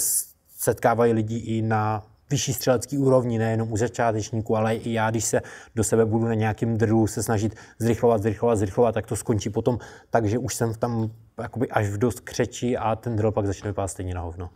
setkávají lidi i na vyšší střelecký úrovni, nejenom u začátečníků, ale i já, když se do sebe budu na nějakém drlu se snažit zrychlovat, zrychlovat, zrychlovat, tak to skončí potom tak, že už jsem tam jakoby až v dost křeči a ten drill pak začne vypadat stejně na hovno.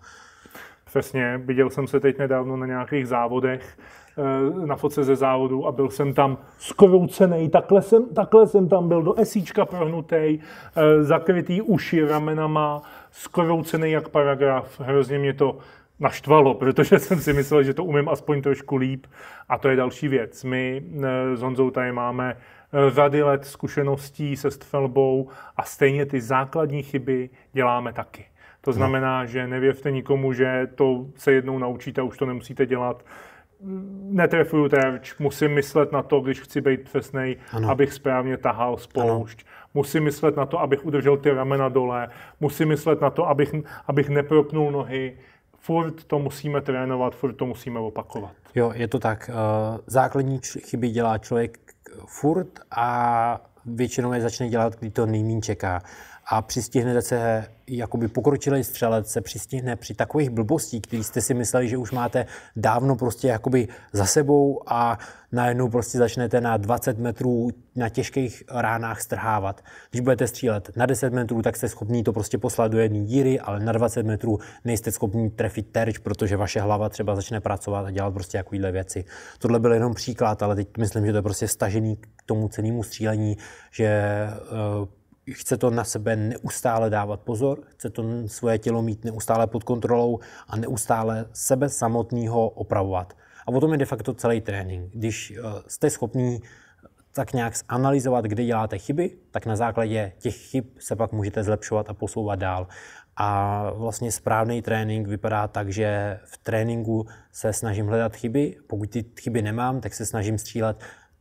Přesně, viděl jsem se teď nedávno na nějakých závodech, Eh, na foce ze závodu a byl jsem tam skroucený, takhle jsem, takhle jsem tam byl do esíčka prohnutý, eh, zakrytý uši ramenama, skroucený jak paragraf, hrozně mě to naštvalo, protože jsem si myslel, že to umím aspoň trošku líp. A to je další věc. My eh, s Honzou tady máme řady let zkušeností se střelbou a stejně ty základní chyby děláme taky. To no. znamená, že nevěřte nikomu, že to se jednou naučíte, a už to nemusíte dělat netrefuju terč, musím myslet na to, když chci být přesný, abych správně tahal spoušť. Ano. Musím myslet na to, abych udržel ty ramena dole. Musím myslet na to, abych, abych nepropnul nohy. Furt to musíme trénovat, furt to musíme opakovat. Jo, je to tak. Eh, základní chyby dělá člověk furt a většinou je začne dělat, když to nejméně čeká a přistihne se, jakoby pokročilý střelec se přistihne při takových blbostí, který jste si mysleli, že už máte dávno prostě jakoby za sebou a najednou prostě začnete na 20 metrů na těžkých ránách strhávat. Když budete střílet na 10 metrů, tak jste schopni to prostě poslat do jedné díry, ale na 20 metrů nejste schopni trefit terč, protože vaše hlava třeba začne pracovat a dělat prostě jakovýhle věci. Tohle byl jenom příklad, ale teď myslím, že to je prostě stažený k tomu cenému střílení, že uh, chce to na sebe neustále dávat pozor, chce to svoje tělo mít neustále pod kontrolou a neustále sebe samotného opravovat. A o tom je de facto celý trénink. Když eh, jste schopní eh, tak nějak zanalizovat, kde děláte chyby, tak na základě těch chyb se pak můžete zlepšovat a posouvat dál. A vlastně správný trénink vypadá tak, že v tréninku se snažím hledat chyby. Pokud ty chyby nemám, tak se snažím střílet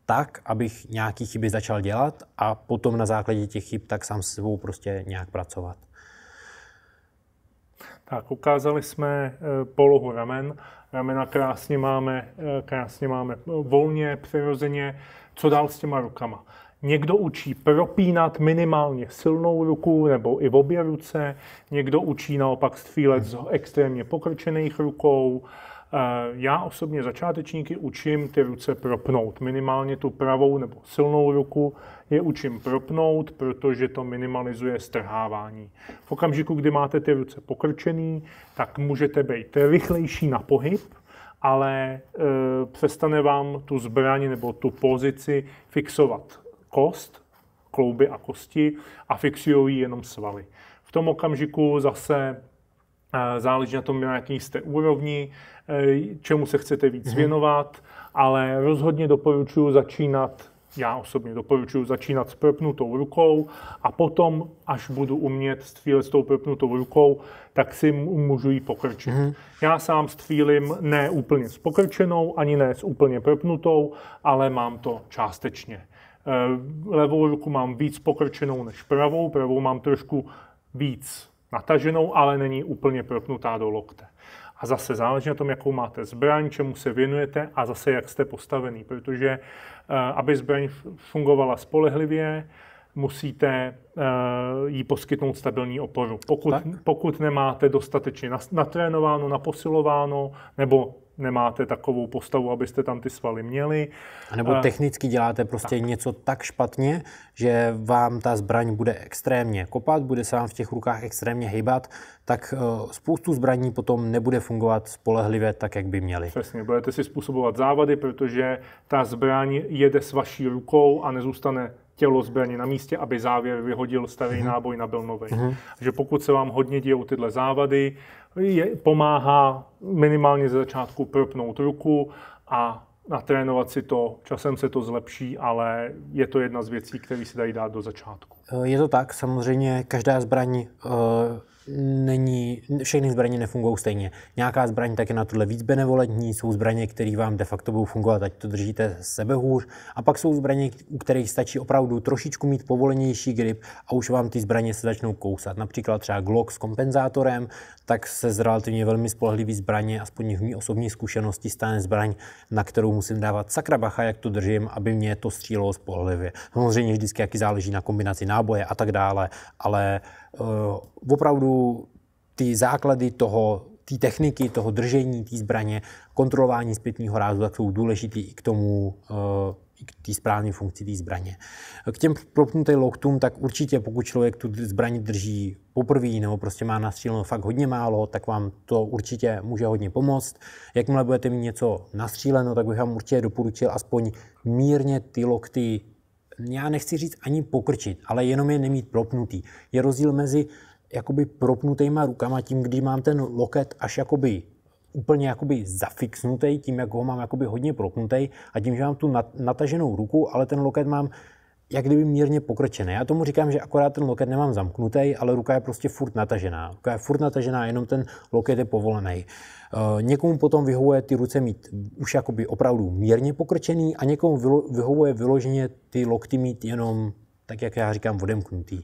tak, abych nějaký chyby začal dělat a potom na základě těch chyb tak sám s sebou prostě nějak pracovat. Tak, ukázali jsme eh, polohu ramen. Ramena krásně máme, eh, krásně máme eh, volně, přirozeně. Co dál s těma rukama? Někdo učí propínat minimálně silnou ruku nebo i v obě ruce, někdo učí naopak střílet z extrémně pokrčených rukou, Eh, já osobně začátečníky učím ty ruce propnout, minimálně tu pravou nebo silnou ruku je učím propnout, protože to minimalizuje strhávání. V okamžiku, kdy máte ty ruce pokrčený, tak můžete být rychlejší na pohyb, ale e, přestane vám tu zbraň nebo tu pozici fixovat kost, klouby a kosti a fixují jenom svaly. V tom okamžiku zase záleží na tom, na jaký jste úrovni, eh, čemu se chcete víc mhm. věnovat, ale rozhodně doporučuji začínat já osobně doporučuji začínat s propnutou rukou a potom, až budu umět střílet s tou propnutou rukou, tak si můžu ji pokrčit. Mm-hmm. Já sám střílim ne úplně s pokrčenou, ani ne s úplně propnutou, ale mám to částečně. Eh, levou ruku mám víc pokrčenou než pravou, pravou mám trošku víc nataženou, ale není úplně propnutá do lokte. A zase záleží na tom, jakou máte zbraň, čemu se věnujete a zase jak jste postavený, protože eh, aby zbraň fungovala spolehlivě, musíte uh, jí poskytnout stabilní oporu. Pokud, pokud nemáte dostatečně natrénováno, naposilováno, nebo nemáte takovou postavu, abyste tam ty svaly měli. A nebo uh, technicky děláte prostě tak. něco tak špatně, že vám ta zbraň bude extrémně kopat, bude se vám v těch rukách extrémně hýbat, tak uh, spoustu zbraní potom nebude fungovat spolehlivě tak, jak by měly. Přesně, budete si způsobovat závady, protože ta zbraň jede s vaší rukou a nezůstane tělo zbraně na místě, aby závěr vyhodil starý mhm. náboj na byl nový. Mm-hmm. Že pokud se vám hodně dějou tyhle závady, je, pomáhá minimálně ze začátku propnout ruku a natrénovat si to, časem se to zlepší, ale je to jedna z věcí, které se dají dát do začátku. Eh, je to tak, samozřejmě každá zbraň eh, není, všechny zbraně nefungují stejně. Nějaká zbraň tak je na tohle víc benevolentní, jsou zbraně, které vám de facto budou fungovat, ať to držíte sebe hůř. A pak jsou zbraně, u kterých stačí opravdu trošičku mít povolenější grip a už vám ty zbraně se začnou kousat. Například třeba Glock s kompenzátorem, tak se z relativně velmi spolehlivý zbraně, aspoň v mý osobní zkušenosti, stane zbraň, na kterou musím dávat sakra bacha, jak to držím, aby mě to střílo spolehlivě. Samozřejmě vždycky jaký záleží na kombinaci náboje a tak dále, ale Eh, opravdu ty základy toho, ty techniky, toho držení té zbraně, kontrolování zpětního rázu, tak jsou důležitý i k tomu, eh, i k té správné funkci té zbraně. K těm propnutým loktům, tak určitě pokud člověk tu zbraň drží poprvé nebo prostě má nastříleno fakt hodně málo, tak vám to určitě může hodně pomoct. Jakmile budete mít něco nastříleno, tak bych vám určitě doporučil aspoň mírně ty lokty já nechci říct ani pokrčit, ale jenom je nemít propnutý. Je rozdíl mezi jakoby propnutýma rukama, tím, kdy mám ten loket až jakoby úplně jakoby zafixnutý, tím, jak ho mám jakoby hodně propnutý a tím, že mám tu nataženou ruku, ale ten loket mám jak kdyby mírně pokrčený. Já tomu říkám, že akorát ten loket nemám zamknutý, ale ruka je prostě furt natažená. Ruka je furt natažená, jenom ten loket je povolený. Eh, někomu potom vyhovuje ty ruce mít už jakoby opravdu mírně pokrčený a někomu vyhovuje vyloženě ty lokty mít jenom tak jak já říkám, odemknutý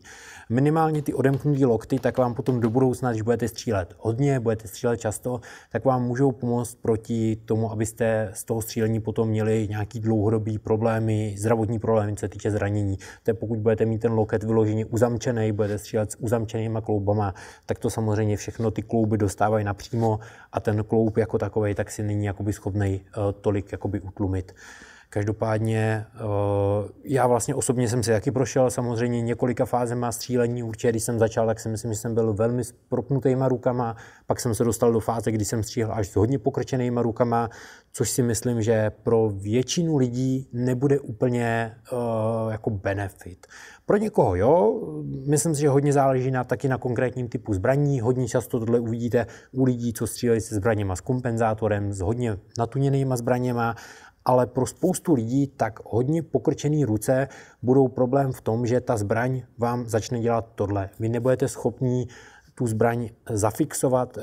minimálně ty odemknutí lokty, tak vám potom do budoucna, když budete střílet hodně, budete střílet často, tak vám můžou pomoct proti tomu, abyste z toho střílení potom měli nějaký dlouhodobý problémy, zdravotní problémy, co se týče zranění. To je pokud budete mít ten loket vyloženě uzamčený, budete střílet s uzamčenýma kloubama, tak to samozřejmě všechno ty klouby dostávají napřímo a ten kloub jako takový tak si není jakoby schopný eh, tolik jakoby utlumit. Každopádně eh, já vlastně osobně jsem se taky prošel samozřejmě několika fázema střílení. Určitě, když jsem začal, tak si myslím, že jsem byl velmi s propnutýma rukama. Pak jsem se dostal do fáze, kdy jsem stříhl až s hodně pokrčenýma rukama, což si myslím, že pro většinu lidí nebude úplně uh, jako benefit. Pro někoho jo, myslím si, že hodně záleží na, taky na konkrétním typu zbraní. Hodně často tohle uvidíte u lidí, co střílejí se zbraněma s kompenzátorem, s hodně natuněnýma zbraněma ale pro spoustu lidí tak hodně pokrčený ruce budou problém v tom, že ta zbraň vám začne dělat tohle. Vy nebudete schopní tu zbraň zafixovat, eh,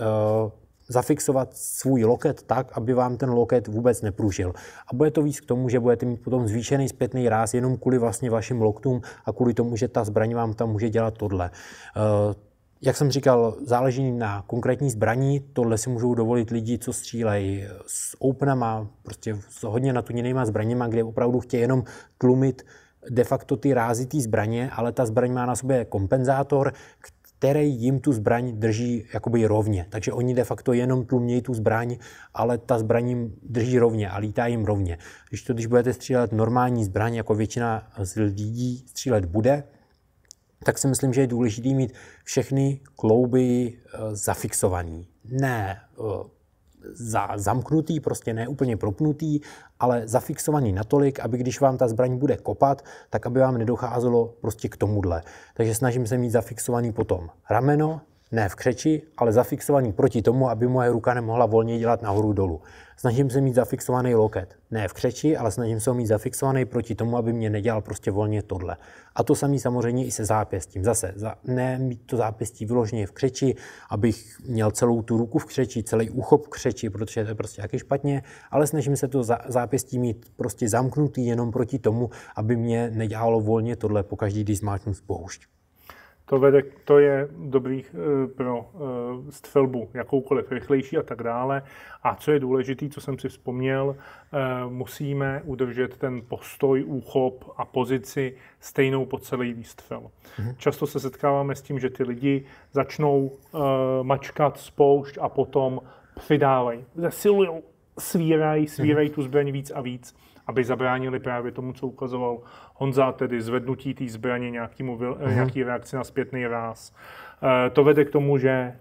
zafixovat svůj loket tak, aby vám ten loket vůbec neprůžil. A bude to víc k tomu, že budete mít potom zvýšený zpětný ráz jenom kvůli vlastně vašim loktům a kvůli tomu, že ta zbraň vám tam může dělat tohle. Eh, jak jsem říkal, záleží na konkrétní zbraní. Tohle si můžou dovolit lidi, co střílejí s openama, prostě s hodně natuněnýma zbraněma, kde opravdu chtějí jenom tlumit de facto ty rázitý zbraně, ale ta zbraň má na sobě kompenzátor, který jim tu zbraň drží jakoby rovně. Takže oni de facto jenom tlumějí tu zbraň, ale ta zbraň jim drží rovně a lítá jim rovně. Když to, když budete střílet normální zbraň, jako většina z lidí střílet bude, tak si myslím, že je důležité mít všechny klouby eh, zafixovaný. Ne eh, za, zamknutý, prostě ne úplně propnutý, ale zafixovaný natolik, aby když vám ta zbraň bude kopat, tak aby vám nedocházelo prostě k tomuhle. Takže snažím se mít zafixovaný potom rameno, ne v křeči, ale zafixovaný proti tomu, aby moje ruka nemohla volně dělat nahoru dolů. Snažím se mít zafixovaný loket, ne v křeči, ale snažím se ho mít zafixovaný proti tomu, aby mě nedělal prostě volně tohle. A to samý samozřejmě i se zápěstím. Zase za, ne mít to zápěstí vyloženě v křeči, abych měl celou tu ruku v křeči, celý uchop v křeči, protože to je prostě taky špatně, ale snažím se to za, zápěstí mít prostě zamknutý jenom proti tomu, aby mě nedělalo volně tohle pokaždý, když zmáčknu spoušť. To, vede, to je dobrý eh, pro eh, střelbu jakoukoliv, rychlejší a tak dále. A co je důležité, co jsem si vzpomněl, eh, musíme udržet ten postoj, úchop a pozici stejnou po celý výstřel. Mhm. Často se setkáváme s tím, že ty lidi začnou mačkat spoušť a potom přidávají. zesilují, svírají, svírají mhm. tu zbraň víc a víc aby zabránili právě tomu, co ukazoval Honza, tedy zvednutí té zbraně, nějakýmu, mm-hmm. nějaký reakci na zpětný ráz. Eh, to vede k tomu, že eh,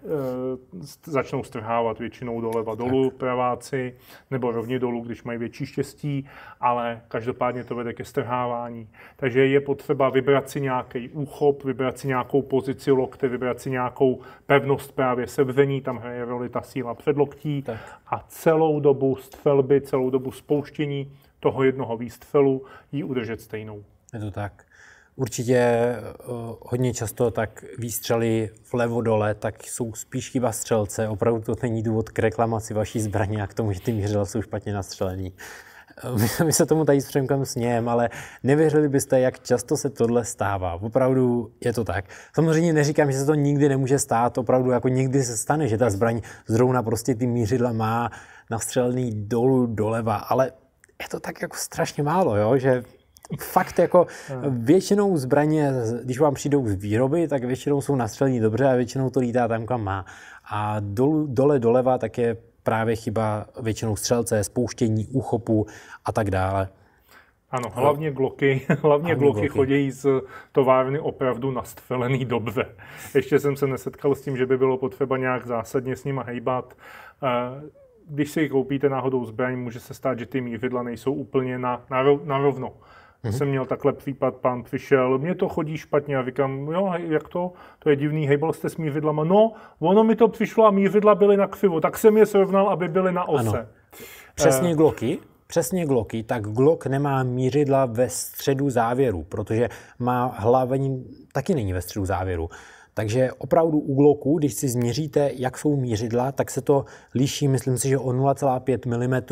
začnou strhávat většinou doleva dolů tak. praváci, nebo rovně dolů, když mají větší štěstí, ale každopádně to vede ke strhávání. Takže je potřeba vybrat si nějaký úchop, vybrat si nějakou pozici lokte, vybrat si nějakou pevnost právě sevření, tam hraje roli ta síla předloktí tak. a celou dobu střelby, celou dobu spouštění toho jednoho výstřelu ji udržet stejnou. Je to tak. Určitě eh, hodně často tak výstřely vlevo dole, tak jsou spíš chyba střelce. Opravdu to není důvod k reklamaci vaší zbraně a k tomu, že ty mířila jsou špatně nastřelení. My, eh, my se tomu tady s Přemkem smějeme, ale nevěřili byste, jak často se tohle stává. Opravdu je to tak. Samozřejmě neříkám, že se to nikdy nemůže stát, opravdu jako nikdy se stane, že ta zbraň zrovna prostě ty mířidla má nastřelený dolů doleva, ale je to tak jako strašně málo, jo? že fakt jako většinou zbraně, když vám přijdou z výroby, tak většinou jsou nastřelení dobře a většinou to lítá tam, kam má. A dole, dole doleva tak je právě chyba většinou střelce, spouštění, úchopu a tak dále. Ano, hlavně gloky, hlavně gloky, gloky chodí z továrny opravdu nastřelený dobře. Ještě jsem se nesetkal s tím, že by bylo potřeba nějak zásadně s nima hejbat. Eh, když si koupíte náhodou zbraň, může se stát, že ty mířidla nejsou úplně na, na, na rovno. Mm-hmm. Jsem měl takhle případ, pán přišel, mně to chodí špatně a říkám, jo, jak to, to je divný, hejbal jste s mířidlama. No, ono mi to přišlo a mířidla byly na křivo, tak jsem je srovnal, aby byly na ose. Ano. Eh, přesně eh. gloky, přesně gloky, tak glok nemá mířidla ve středu závěru, protože má hlaveň taky není ve středu závěru. Takže opravdu u Glocku, když si změříte, jak jsou mířidla, tak se to liší, myslím si, že o 0,5 mm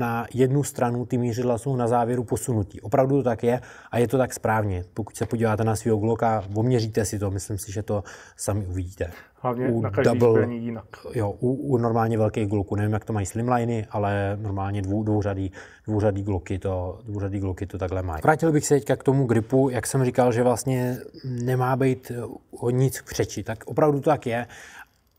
na jednu stranu ty mířidla jsou na závěru posunutí. Opravdu to tak je a je to tak správně. Pokud se podíváte na svého Glocka, oměříte si to, myslím si, že to sami uvidíte. Hlavně u na každý double, jinak. Jo, u, u normálně velkých gluků, nevím, jak to mají slimliny, ale normálně dvou, dvouřadý, dvouřadý, gluky to, dvouřadý gluky to takhle mají. Vrátil bych se teďka k tomu gripu, jak jsem říkal, že vlastně nemá být o nic přeči. tak opravdu to tak je.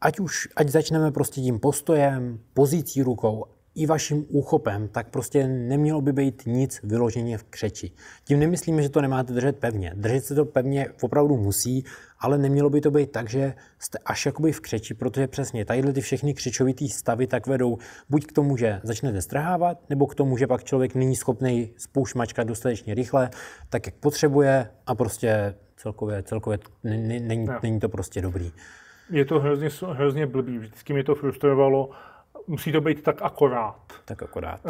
Ať už, ať začneme prostě tím postojem, pozicí rukou, i vaším úchopem, tak prostě nemělo by být nic vyloženě v křeči. Tím nemyslíme, že to nemáte držet pevně. Držet se to pevně opravdu musí, ale nemělo by to být tak, že jste až jakoby v křeči, protože přesně tadyhle ty všechny křečovité stavy tak vedou buď k tomu, že začnete strhávat, nebo k tomu, že pak člověk není schopný spoušmačka dostatečně rychle, tak jak potřebuje a prostě celkově, celkově není, není, není to prostě dobrý. Je to hrozně, hrozně blbý. Vždycky mě to frustrovalo, musí to být tak akorát. Tak akorát. Eh,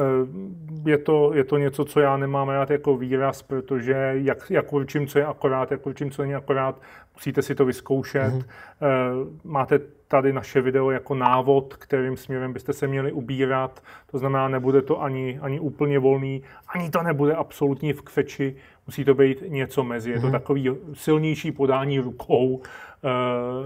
je to, je to něco, co já nemám rád jako výraz, protože jak, jak určím, co je akorát, jak určím, co není akorát, musíte si to vyzkoušet. Mm-hmm. Máte tady naše video jako návod, kterým směrem byste se měli ubírat. To znamená, nebude to ani, ani úplně volný, ani to nebude absolutní v kveči, musí to být něco mezi. Je to mhm. takový silnější podání rukou,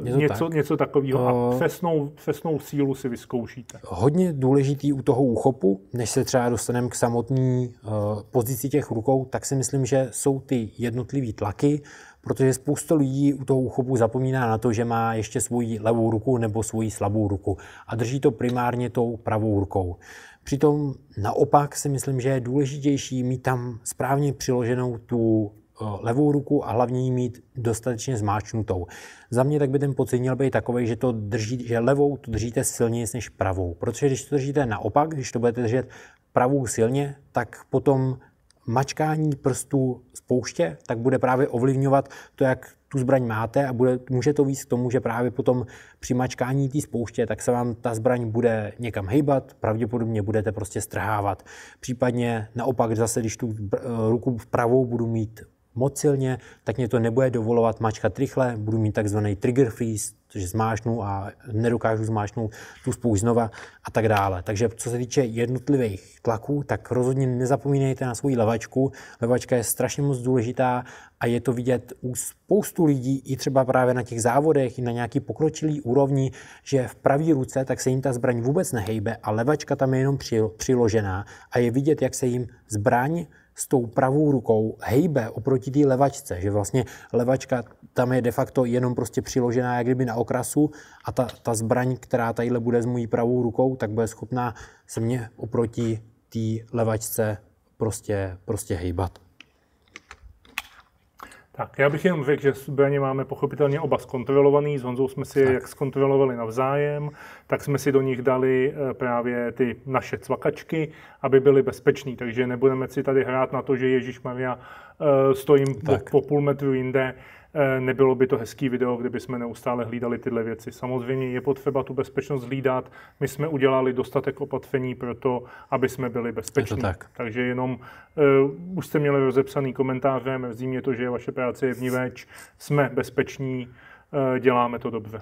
Uh, něco, tak. něco takového a eh. přesnou, přesnou sílu si vyzkoušíte. Hodně důležitý u toho úchopu, než se třeba dostaneme k samotné uh, eh, pozici těch rukou, tak si myslím, že jsou ty jednotlivé tlaky, protože spousta lidí u toho uchopu zapomíná na to, že má ještě svoji levou ruku nebo svoji slabou ruku a drží to primárně tou pravou rukou. Přitom naopak si myslím, že je důležitější mít tam správně přiloženou tu eh, levou ruku a hlavně ji mít dostatečně zmáčnutou. Za mě tak by ten pocit měl být takový, že, to drží, že levou to držíte silněji než pravou, protože když to držíte naopak, když to budete držet pravou silně, tak potom mačkání prstů z pouště, tak bude právě ovlivňovat to, jak tu zbraň máte a bude, může to víc k tomu, že právě potom při mačkání té spouště, tak se vám ta zbraň bude někam hejbat, pravděpodobně budete prostě strhávat. Případně naopak zase, když tu ruku vpravou budu mít moc silně, tak mě to nebude dovolovat mačkat rychle, budu mít takzvaný trigger freeze, což zmášnu a nedokážu zmášnout tu spoušť znova a tak dále. Takže co se týče jednotlivých tlaků, tak rozhodně nezapomínejte na svoji levačku. Levačka je strašně moc důležitá a je to vidět u spoustu lidí, i třeba právě na těch závodech, i na nějaký pokročilý úrovni, že v pravé ruce tak se jim ta zbraň vůbec nehejbe a levačka tam je jenom přiložená a je vidět, jak se jim zbraň s tou pravou rukou hejbe oproti té levačce, že vlastně levačka tam je de facto jenom prostě přiložená jak kdyby na okrasu a ta, ta zbraň, která tadyhle bude s mojí pravou rukou, tak bude schopná se mě oproti té levačce prostě, prostě hejbat. Tak, já bych jenom řekl, že zbraně máme pochopitelně oba zkontrolovaný. S Honzou jsme si tak. jak zkontrolovali navzájem, tak jsme si do nich dali eh, právě ty naše cvakačky, aby byly bezpečný. Takže nebudeme si tady hrát na to, že Ježíš Maria eh, stojím po, po půl metru jinde Eh, nebylo by to hezký video, kdyby jsme neustále hlídali tyhle věci. Samozřejmě je potřeba tu bezpečnost hlídat. My jsme udělali dostatek opatření pro to, aby jsme byli bezpeční. Je to tak. Takže jenom uh, už jste měli rozepsaný komentáře, mrzí mě to, že vaše práce je vníveč, jsme bezpeční, uh, děláme to dobře.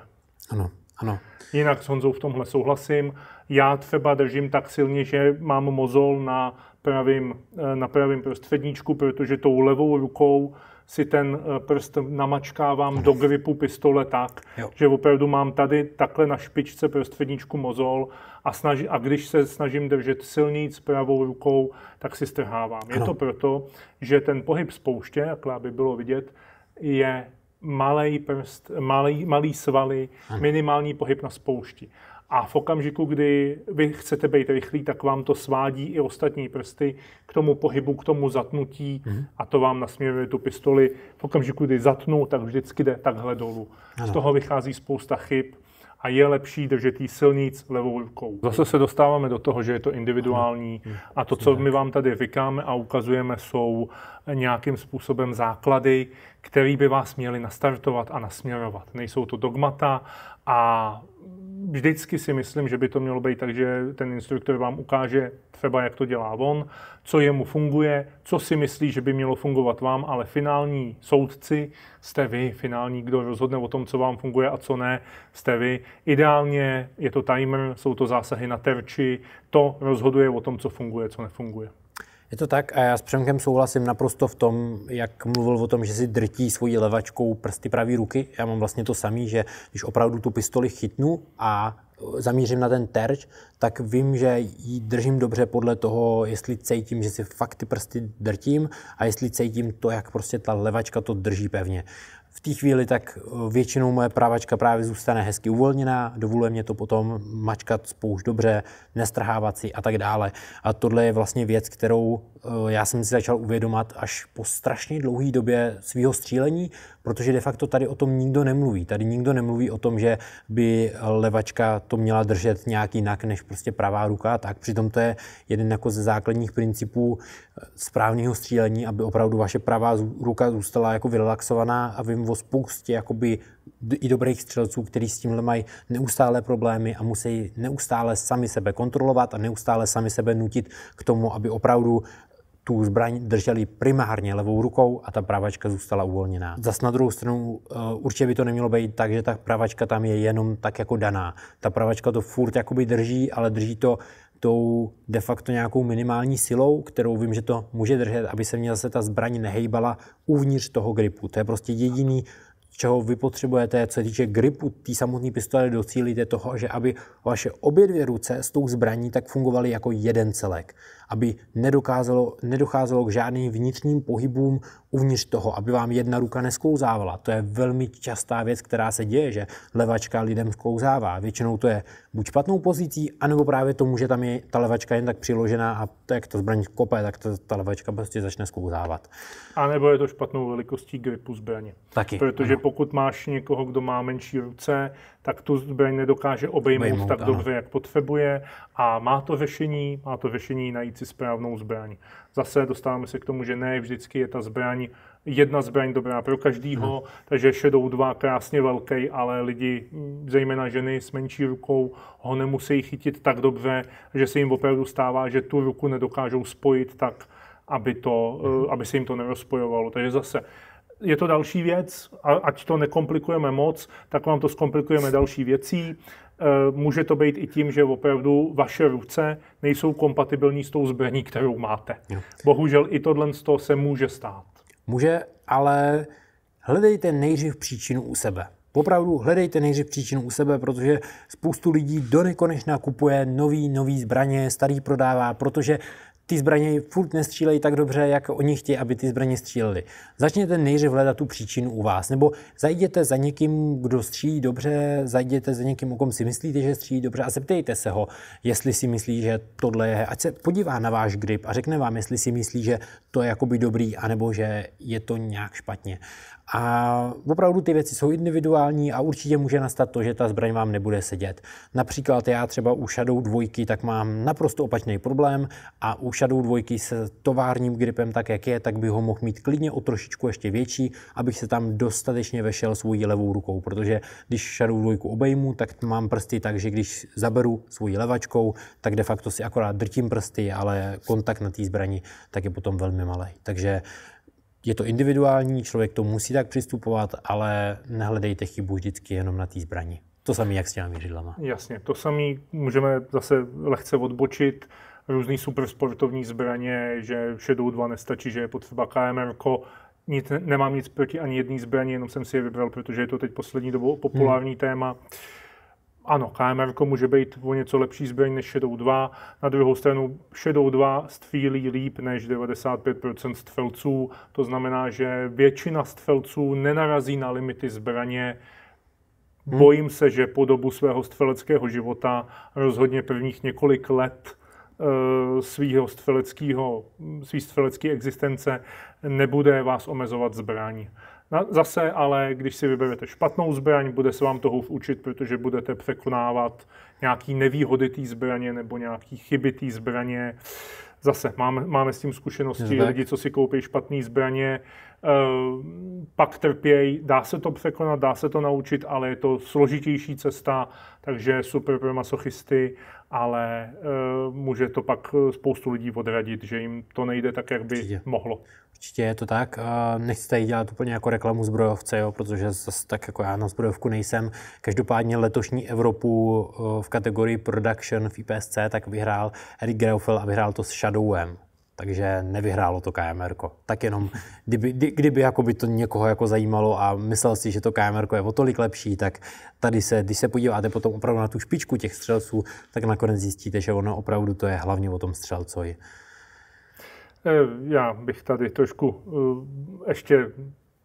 Ano, ano. Jinak s Honzou v tomhle souhlasím. Já třeba držím tak silně, že mám mozol na pravým, na pravým prostředníčku, protože tou levou rukou si ten eh, prst namačkávám do gripu pistole tak, jo. že opravdu mám tady takhle na špičce prostředníčku mozol a, snaži, a když se snažím držet silnic pravou rukou, tak si strhávám. Ano. Je to proto, že ten pohyb spouště, jak by bylo vidět, je malý prst, malý, malý svaly, ano. minimální pohyb na spoušti. A v okamžiku, kdy vy chcete být rychlý, tak vám to svádí i ostatní prsty k tomu pohybu, k tomu zatnutí mm-hmm. a to vám nasměruje tu pistoli. V okamžiku, kdy zatnu, tak vždycky jde takhle dolů. Ano. Z toho vychází spousta chyb a je lepší držet jí silnic levou rukou. Zase se dostáváme do toho, že je to individuální ano. a to, co my vám tady říkáme a ukazujeme, jsou nějakým způsobem základy, které by vás měly nastartovat a nasměrovat. Nejsou to dogmata a vždycky si myslím, že by to mělo být tak, že ten instruktor vám ukáže třeba, jak to dělá on, co jemu funguje, co si myslí, že by mělo fungovat vám, ale finální soudci jste vy, finální, kdo rozhodne o tom, co vám funguje a co ne, jste vy. Ideálně je to timer, jsou to zásahy na terči, to rozhoduje o tom, co funguje, co nefunguje. Je to tak a já s Přemkem souhlasím naprosto v tom, jak mluvil o tom, že si drtí svojí levačkou prsty pravý ruky. Já mám vlastně to samý, že když opravdu tu pistoli chytnu a e, zamířím na ten terč, tak vím, že ji držím dobře podle toho, jestli cítím, že si fakt ty prsty drtím a jestli cítím to, jak prostě ta levačka to drží pevně v té chvíli tak eh, většinou moje právačka právě zůstane hezky uvolněná, dovoluje mě to potom mačkat spoušť dobře, nestrhávat si a tak dále. A tohle je vlastně věc, kterou eh, já jsem si začal uvědomat až po strašně dlouhé době svého střílení, protože de facto tady o tom nikdo nemluví. Tady nikdo nemluví o tom, že by levačka to měla držet nějak jinak než prostě pravá ruka, tak přitom to je jeden jako ze základních principů eh, správného střílení, aby opravdu vaše pravá ruka zůstala jako vyrelaxovaná a vím o spoustě jakoby i dobrých střelců, kteří s tímhle mají neustále problémy a musí neustále sami sebe kontrolovat a neustále sami sebe nutit k tomu, aby opravdu tu zbraň drželi primárně levou rukou a ta pravačka zůstala uvolněná. Zas na druhou stranu eh, určitě by to nemělo být tak, že ta pravačka tam je jenom tak jako daná. Ta pravačka to furt jakoby drží, ale drží to tou de facto nějakou minimální silou, kterou vím, že to může držet, aby se mě zase ta zbraň nehejbala uvnitř toho gripu. To je prostě jediný, čeho vy potřebujete, co se týče gripu té samotné pistole, docílíte toho, že aby vaše obě dvě ruce s tou zbraní tak fungovaly jako jeden celek aby nedokázalo, nedocházelo k žádným vnitřním pohybům uvnitř toho, aby vám jedna ruka neskouzávala. To je velmi častá věc, která se děje, že levačka lidem skouzává. Většinou to je buď špatnou pozicí, anebo právě tomu, že tam je ta levačka jen tak přiložená a to, jak to zbraň kope, tak to, ta levačka prostě začne skouzávat. A nebo je to špatnou velikostí gripu zbraně. Taky. Protože ano. pokud máš někoho, kdo má menší ruce, tak tu zbraň nedokáže obejmout, obejmout tak ano. dobře, jak potřebuje a má to řešení, má to řešení najít si správnou zbraň. Zase dostáváme se k tomu, že ne vždycky je ta zbraň jedna zbraň dobrá pro každýho, hmm. takže Shadow 2 krásně velký, ale lidi, zejména ženy s menší rukou, ho nemusí chytit tak dobře, že se jim opravdu stává, že tu ruku nedokážou spojit tak, aby, to, hmm. Eh, aby se jim to nerozpojovalo. Takže zase je to další věc, ať to nekomplikujeme moc, tak vám to zkomplikujeme další věcí. Eh, může to být i tím, že opravdu vaše ruce nejsou kompatibilní s tou zbraní, kterou máte. Jo. Bohužel i tohle se může stát. Může, ale hledejte nejdřív příčinu u sebe. Opravdu hledejte nejdřív příčinu u sebe, protože spoustu lidí do nekonečna kupuje nový, nový zbraně, starý prodává, protože ty zbraně furt nestřílejí tak dobře, jak oni chtějí, aby ty zbraně střílely. Začněte nejdřív hledat tu příčinu u vás, nebo zajděte za někým, kdo střílí dobře, zajděte za někým, o kom si myslíte, že střílí dobře a zeptejte se ho, jestli si myslí, že tohle je, ať se podívá na váš grip a řekne vám, jestli si myslí, že to je jakoby dobrý, anebo že je to nějak špatně. A opravdu ty věci jsou individuální a určitě může nastat to, že ta zbraň vám nebude sedět. Například já třeba u Shadow 2 tak mám naprosto opačný problém a u Shadow 2 se továrním gripem tak, jak je, tak bych ho mohl mít klidně o trošičku ještě větší, abych se tam dostatečně vešel svojí levou rukou, protože když Shadow 2 obejmu, tak mám prsty tak, že když zaberu svojí levačkou, tak de facto si akorát drtím prsty, ale kontakt na té zbrani tak je potom velmi malý. Takže je to individuální, člověk to musí tak přistupovat, ale nehledejte chybu vždycky jenom na té zbrani. To samé, jak s těmi řidlama. Jasně, to samé můžeme zase lehce odbočit. Různý supersportovní zbraně, že Shadow 2 nestačí, že je potřeba KMR, nic, nemám nic proti ani jedné zbraně, jenom jsem si je vybral, protože je to teď poslední dobou populární hmm. téma ano, KMR může být o něco lepší zbraň než Shadow 2. Na druhou stranu Shadow 2 střílí líp než 95% střelců. To znamená, že většina střelců nenarazí na limity zbraně. Hmm. Bojím se, že po dobu svého střeleckého života rozhodně prvních několik let eh, svýho střeleckého, svý střelecké existence nebude vás omezovat zbraní. Na, zase ale, když si vyberete špatnou zbraň, bude se vám toho učit, protože budete překonávat nějaký nevýhody té zbraně nebo nějaký chyby té zbraně. Zase máme, máme s tím zkušenosti, Zde. lidi, co si koupí špatné zbraně, eh, pak trpějí. Dá se to překonat, dá se to naučit, ale je to složitější cesta, takže super pro masochisty ale uh, může to pak eh, spoustu lidí odradit, že jim to nejde tak, jak by Určitě. mohlo. Určitě je to tak. Uh, nechci tady dělat úplně jako reklamu zbrojovce, jo, protože zase tak jako já na zbrojovku nejsem. Každopádně letošní Evropu uh, v kategorii Production v IPSC tak vyhrál Eric Greufel a vyhrál to s Shadowem takže nevyhrálo to KMR. Tak jenom, kdyby, kdyby jako by to někoho jako zajímalo a myslel si, že to KMR je o tolik lepší, tak tady se, když se podíváte potom opravdu na tu špičku těch střelců, tak nakonec zjistíte, že ono opravdu to je hlavně o tom střelcovi. Eh, já bych tady trošku eh, ještě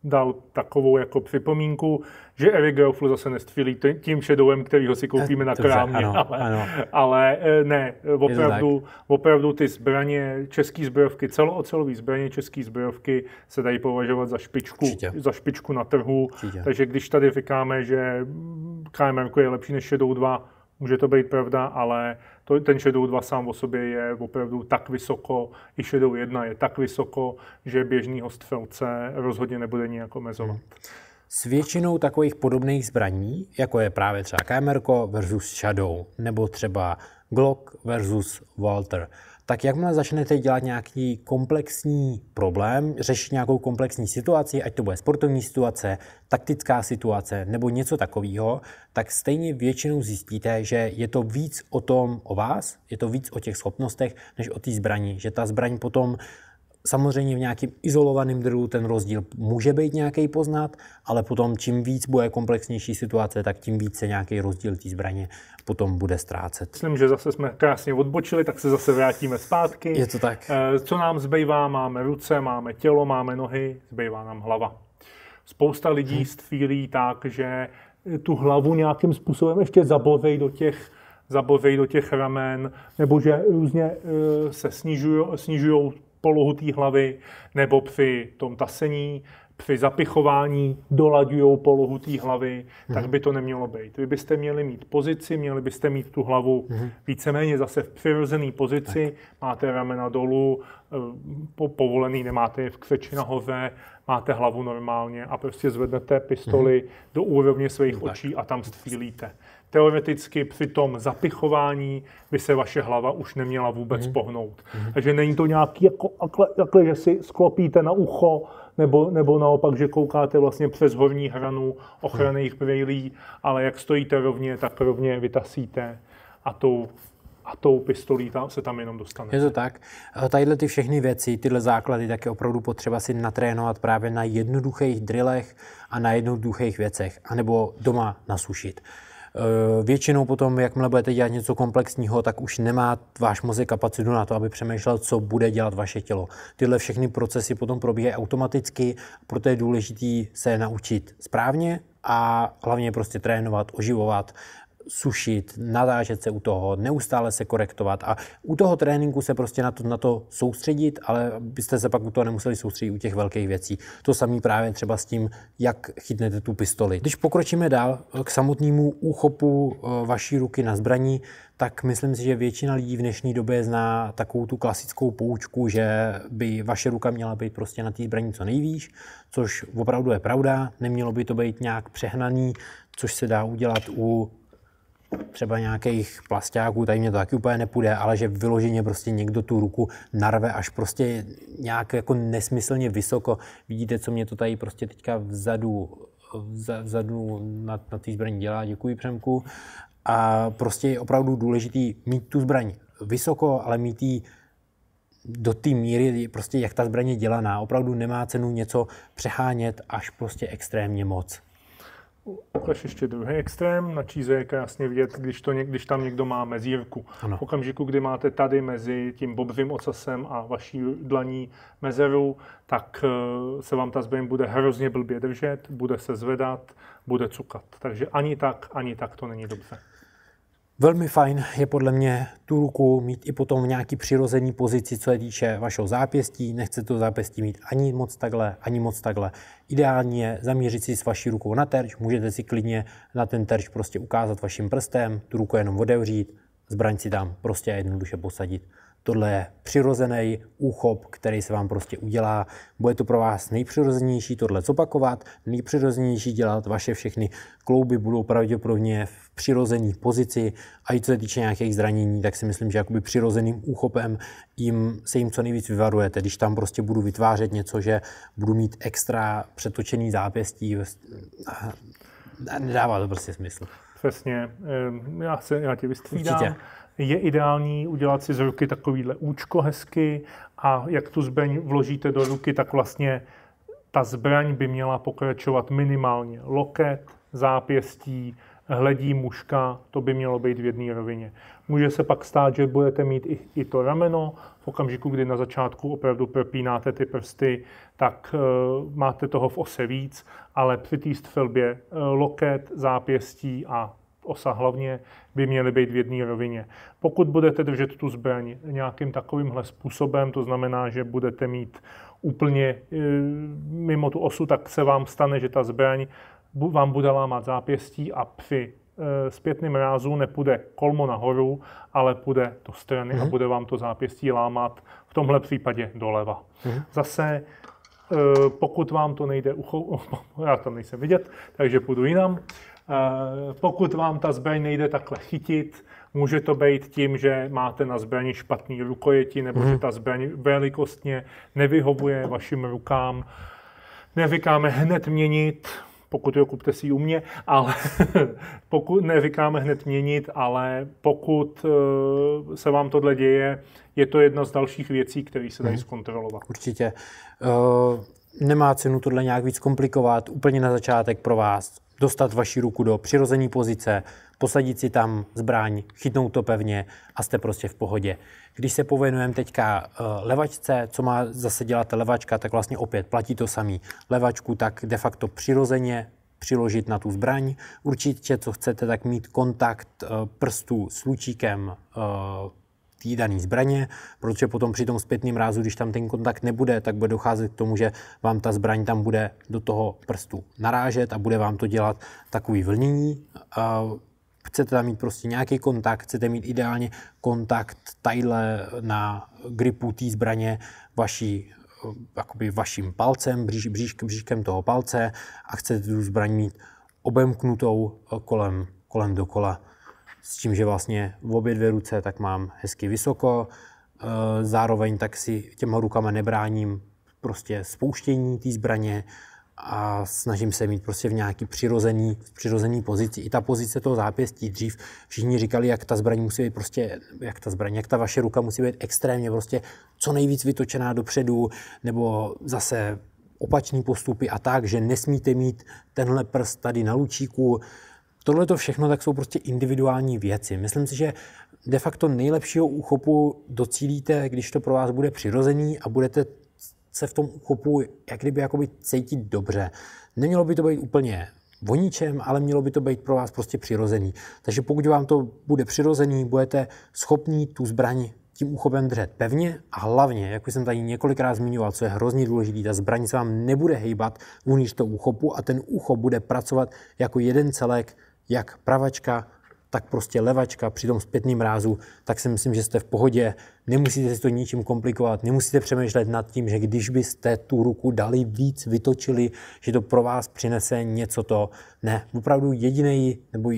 dal takovou jako připomínku, že Eric Geroflu zase nestřílí tím šedovem, který ho si koupíme eh, na krámě, ano, ale, ano. ale eh, ne, opravdu, opravdu ty zbraně, české zbrojovky, celoocelové zbraně české zbrojovky se dají považovat za špičku, Určitě. za špičku na trhu, Určitě. takže když tady říkáme, že KMR je lepší než Shadow 2, může to být pravda, ale to, ten Shadow 2 sám o sobě je opravdu tak vysoko, i Shadow 1 je tak vysoko, že běžný střelce rozhodně nebude nějak omezovat. Hmm. S většinou takových podobných zbraní, jako je právě třeba Kamerko versus Shadow, nebo třeba Glock versus Walter, tak jakmile začnete dělat nějaký komplexní problém, řešit nějakou komplexní situaci, ať to bude sportovní situace, taktická situace nebo něco takového, tak stejně většinou zjistíte, že je to víc o tom o vás, je to víc o těch schopnostech, než o té zbraní. Že ta zbraň potom Samozřejmě v nějakým izolovaném druhu ten rozdíl může být nějaký poznat, ale potom čím víc bude komplexnější situace, tak tím více nějaký rozdíl té zbraně potom bude ztrácet. Myslím, že zase jsme krásně odbočili, tak se zase vrátíme zpátky. Je to tak. Eh, co nám zbývá, máme ruce, máme tělo, máme nohy, zbývá nám hlava. Spousta lidí hmm. stvílí tak, že tu hlavu nějakým způsobem ještě zabovej do těch zabovej do těch ramen, nebo že různě eh, se snižují polohu té hlavy nebo při tom tasení, při zapichování dolaďují polohu té hlavy, mm-hmm. tak mhm. by to nemělo být. Vy byste měli mít pozici, měli byste mít tu hlavu mm-hmm. víceméně zase v přirozené pozici, tak. máte ramena dolů, eh, po, povolený nemáte je v křeči nahoře, máte hlavu normálně a prostě zvednete pistoli mm-hmm. do úrovně svých no tak. očí a tam střílíte teoreticky při tom zapichování by se vaše hlava už neměla vůbec mm-hmm. pohnout. Mm-hmm. Takže není to nějaký jako, akle, akle, že si sklopíte na ucho, nebo, nebo naopak, že koukáte vlastně přes horní hranu ochranných brýlí, ale jak stojíte rovně, tak rovně vytasíte a tou a tou pistolí tam se tam jenom dostane. Je to tak. Tadyhle ty všechny věci, tyhle základy, tak je opravdu potřeba si natrénovat právě na jednoduchých drilech a na jednoduchých věcech, anebo doma nasušit. Eh, většinou potom, jakmile budete dělat něco komplexního, tak už nemá váš mozek kapacitu na to, aby přemýšlel, co bude dělat vaše tělo. Tyhle všechny procesy potom probíhají automaticky, proto je důležité se naučit správně a hlavně prostě trénovat, oživovat sušit, nadážet se u toho, neustále se korektovat a u toho tréninku se prostě na to, na to soustředit, ale byste se pak u toho nemuseli soustředit u těch velkých věcí. To samý právě třeba s tím, jak chytnete tu pistoli. Když pokročíme dál eh, k samotnému úchopu eh, vaší ruky na zbraní, tak myslím si, že většina lidí v dnešní době zná takovou tu klasickou poučku, že by vaše ruka měla být prostě na té zbraní co nejvíš, což opravdu je pravda, nemělo by to být nějak přehnaný, což se dá udělat u třeba nějakých plastáků, tady mě to taky úplně nepůjde, ale že vyloženě prostě někdo tu ruku narve až prostě nějak jako nesmyslně vysoko. Vidíte, co mě to tady prostě teďka vzadu, vzadu na, na té zbraní dělá, děkuji Přemku. A prostě je opravdu důležitý mít tu zbraň vysoko, ale mít ji do té míry, prostě jak ta zbraň je dělaná. Opravdu nemá cenu něco přehánět až prostě extrémně moc ukaž ještě druhý extrém. Na číze je krásně vidět, když, to když tam někdo má mezírku. Ano. V okamžiku, kdy máte tady mezi tím bobvým ocasem a vaší dlaní mezeru, tak eh, se vám ta zbraň bude hrozně blbě držet, bude se zvedat, bude cukat. Takže ani tak, ani tak to není dobře. Velmi fajn je podle mě tu ruku mít i potom v nějaký přirozený pozici, co je týče vašeho zápěstí. Nechce to zápěstí mít ani moc takhle, ani moc takhle. Ideální je zamířit si s vaší rukou na terč. Můžete si klidně na ten terč prostě ukázat vaším prstem, tu ruku jenom otevřít, zbraň si tam prostě jednoduše posadit. Tohle je přirozený úchop, který se vám prostě udělá. Bude to pro vás nejpřirozenější tohle zopakovat, nejpřirozenější dělat. Vaše všechny klouby budou pravděpodobně v přirozené pozici a i co se týče nějakých zranění, tak si myslím, že jakoby přirozeným úchopem jim, se jim co nejvíc vyvarujete. Když tam prostě budu vytvářet něco, že budu mít extra přetočený zápěstí, nedává to prostě smysl. Přesně, já, se, já tě vystřídám. Určitě je ideální udělat si z ruky takovýhle účko hezky a jak tu zbraň vložíte do ruky, tak vlastně ta zbraň by měla pokračovat minimálně loket, zápěstí, hledí muška, to by mělo být v jedné rovině. Může se pak stát, že budete mít i, i to rameno. V okamžiku, kdy na začátku opravdu propínáte ty prsty, tak e, máte toho v ose víc, ale při té střelbě e, loket, zápěstí a osa hlavně by měly být v jedné rovině. Pokud budete držet tu zbraň nějakým takovýmhle způsobem, to znamená, že budete mít úplně e, mimo tu osu, tak se vám stane, že ta zbraň vám bude lámat zápěstí a při e, zpětným rázu nepůjde kolmo nahoru, ale půjde do strany mm-hmm. a mhm. bude vám to zápěstí lámat, v tomhle případě doleva. Mm-hmm. Zase e, pokud vám to nejde já tam nejsem vidět, takže půjdu jinam. Eh, pokud vám ta zbraň nejde takhle chytit, může to být tím, že máte na zbraní špatný rukojeti, nebo že mhm. ta zbraň velikostně nevyhovuje vašim rukám. Nevykáme hned měnit, pokud jo, kupte si ji u mě, ale pokud nevykáme hned měnit, ale pokud eh, se vám tohle děje, je to jedna z dalších věcí, které se dají mhm. zkontrolovat. Určitě. Uh nemá cenu tohle nějak víc komplikovat úplně na začátek pro vás dostat vaši ruku do přirozené pozice, posadit si tam zbraň, chytnout to pevně a jste prostě v pohodě. Když se povenujeme teďka eh, levačce, co má zase dělat levačka, tak vlastně opět platí to samý. Levačku tak de facto přirozeně přiložit na tu zbraň. Určitě, co chcete, tak mít kontakt eh, prstů s lučíkem eh, té dané zbraně, protože potom při tom zpětném rázu, když tam ten kontakt nebude, tak bude docházet k tomu, že vám ta zbraň tam bude do toho prstu narážet a bude vám to dělat takový vlnění. Chcete tam mít prostě nějaký kontakt, chcete mít ideálně kontakt tadyhle na gripu té zbraně vaší jakoby vaším palcem, bříž, bříž, břížkem toho palce a chcete tu zbraň mít obemknutou kolem, kolem dokola s tím, že vlastně v obě dvě ruce tak mám hezky vysoko, eh, zároveň tak si těma rukama nebráním prostě spouštění té zbraně a snažím se mít prostě v nějaký přirozený, přirozený pozici. I ta pozice toho zápěstí dřív všichni říkali, jak ta zbraň musí být prostě, jak ta zbraň, jak ta vaše ruka musí být extrémně prostě co nejvíc vytočená dopředu, nebo zase opačný postupy a tak, že nesmíte mít tenhle prst tady na lučíku, Tohle to všechno tak jsou prostě individuální věci. Myslím si, že de facto nejlepšího úchopu docílíte, když to pro vás bude přirozený a budete se v tom úchopu jak kdyby jakoby cítit dobře. Nemělo by to být úplně o ničem, ale mělo by to být pro vás prostě přirozený. Takže pokud vám to bude přirozený, budete schopní tu zbraň tím úchopem držet pevně a hlavně, jak už jsem tady několikrát zmiňoval, co je hrozně důležité, ta zbraň se vám nebude hejbat uvnitř toho úchopu a ten úchop bude pracovat jako jeden celek jak pravačka, tak prostě levačka při tom zpětným rázu, tak si myslím, že jste v pohodě. Nemusíte si to ničím komplikovat, nemusíte přemýšlet nad tím, že když byste tu ruku dali víc, vytočili, že to pro vás přinese něco to. Ne, opravdu jediný, nebo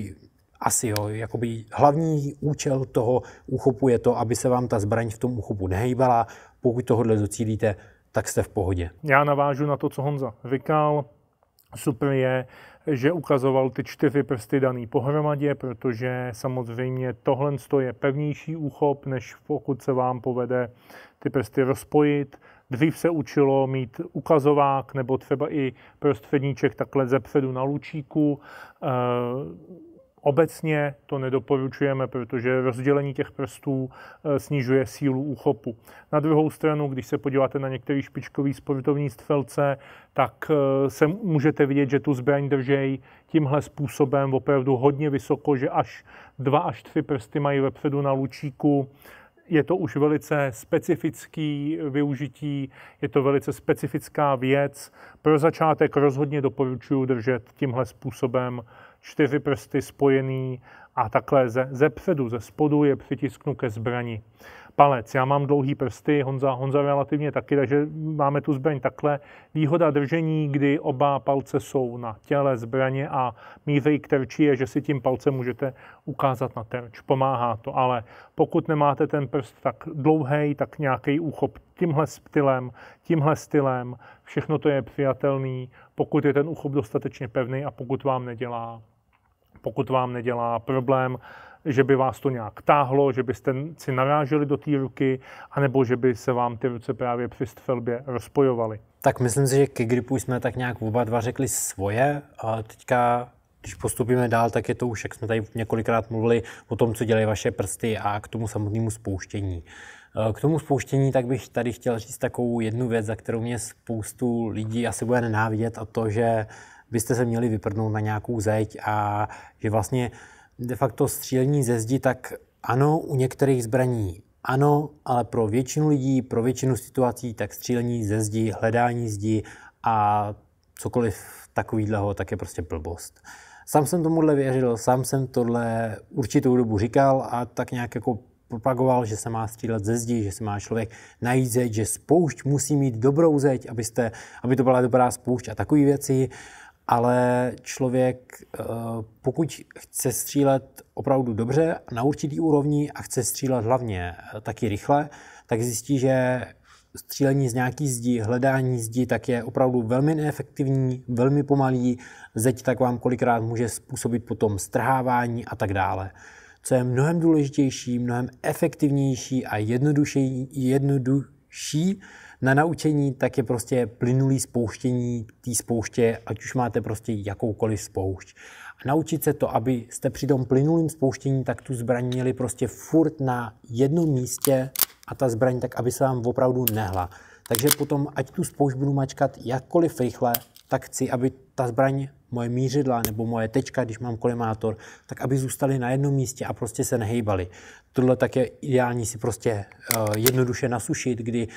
asi jo, jakoby hlavní účel toho uchopu je to, aby se vám ta zbraň v tom uchopu nehejbala. Pokud tohohle docílíte, tak jste v pohodě. Já navážu na to, co Honza říkal. Super je, že ukazoval ty čtyři prsty daný pohromadě, protože samozřejmě tohle je pevnější úchop, než pokud se vám povede ty prsty rozpojit. Dřív se učilo mít ukazovák nebo třeba i prostředníček takhle zepředu na lučíku. Eh, Obecně to nedoporučujeme, protože rozdělení těch prstů eh, snižuje sílu úchopu. Na druhou stranu, když se podíváte na některý špičkový sportovní střelce, tak eh, se můžete vidět, že tu zbraň držejí tímhle způsobem opravdu hodně vysoko, že až dva až tři prsty mají vepředu na lučíku je to už velice specifický eh, využití, je to velice specifická věc. Pro začátek rozhodně doporučuji držet tímhle způsobem čtyři prsty spojený a takhle ze, ze předu, ze spodu je přitisknu ke zbrani palec. Já mám dlouhý prsty, Honza, Honza relativně taky, takže máme tu zbraň takhle. Výhoda držení, kdy oba palce jsou na těle zbraně a mířej k terči je, že si tím palcem můžete ukázat na terč. Pomáhá to, ale pokud nemáte ten prst tak dlouhý, tak nějaký úchop tímhle stylem, tímhle stylem, všechno to je přijatelný, pokud je ten úchop dostatečně pevný a pokud vám nedělá pokud vám nedělá problém že by vás to nějak táhlo, že byste si naráželi do té ruky, anebo že by se vám ty ruce právě při střelbě rozpojovaly. Tak myslím si, že ke gripu jsme tak nějak oba dva řekli svoje. A teďka když postupíme dál, tak je to už, jak jsme tady několikrát mluvili o tom, co dělají vaše prsty a k tomu samotnému spouštění. E, k tomu spouštění tak bych tady chtěl říct takovou jednu věc, za kterou mě spoustu lidí asi bude nenávidět a to, že byste se měli vyprdnout na nějakou zeď a že vlastně uh, de facto střílení ze zdi, tak ano, u některých zbraní ano, ale pro většinu lidí, pro většinu situací, tak střílení ze zdi, hledání zdi a cokoliv takovýhleho, tak je prostě blbost. Sám jsem tomuhle věřil, sám jsem tohle určitou dobu říkal a tak nějak jako propagoval, že se má střílet ze zdi, že se má člověk najít zeď, že spoušť musí mít dobrou zeď, abyste, aby to byla dobrá spoušť a takové věci ale člověk, eh, pokud chce střílet opravdu dobře na určitý úrovni a chce střílet hlavně eh, taky rychle, tak zjistí, že střílení z nějaký zdi, hledání zdi, tak je opravdu velmi neefektivní, velmi pomalý, zeď tak vám kolikrát může způsobit potom strhávání a tak dále. Co je mnohem důležitější, mnohem efektivnější a jednodušší, jednodušší na naučení tak je prostě plynulý spouštění té spouště, ať už máte prostě jakoukoliv spoušť. A naučit se to, abyste při tom plynulém spouštění tak tu zbraň měli prostě furt na jednom místě a ta zbraň tak, aby se vám opravdu nehla. Takže potom, ať tu spoušť budu mačkat jakkoliv rychle, tak chci, aby ta zbraň, moje mířidla nebo moje tečka, když mám kolimátor, tak aby zůstaly na jednom místě a prostě se nehejbaly. Tohle tak je ideální si prostě uh, jednoduše nasušit, kdy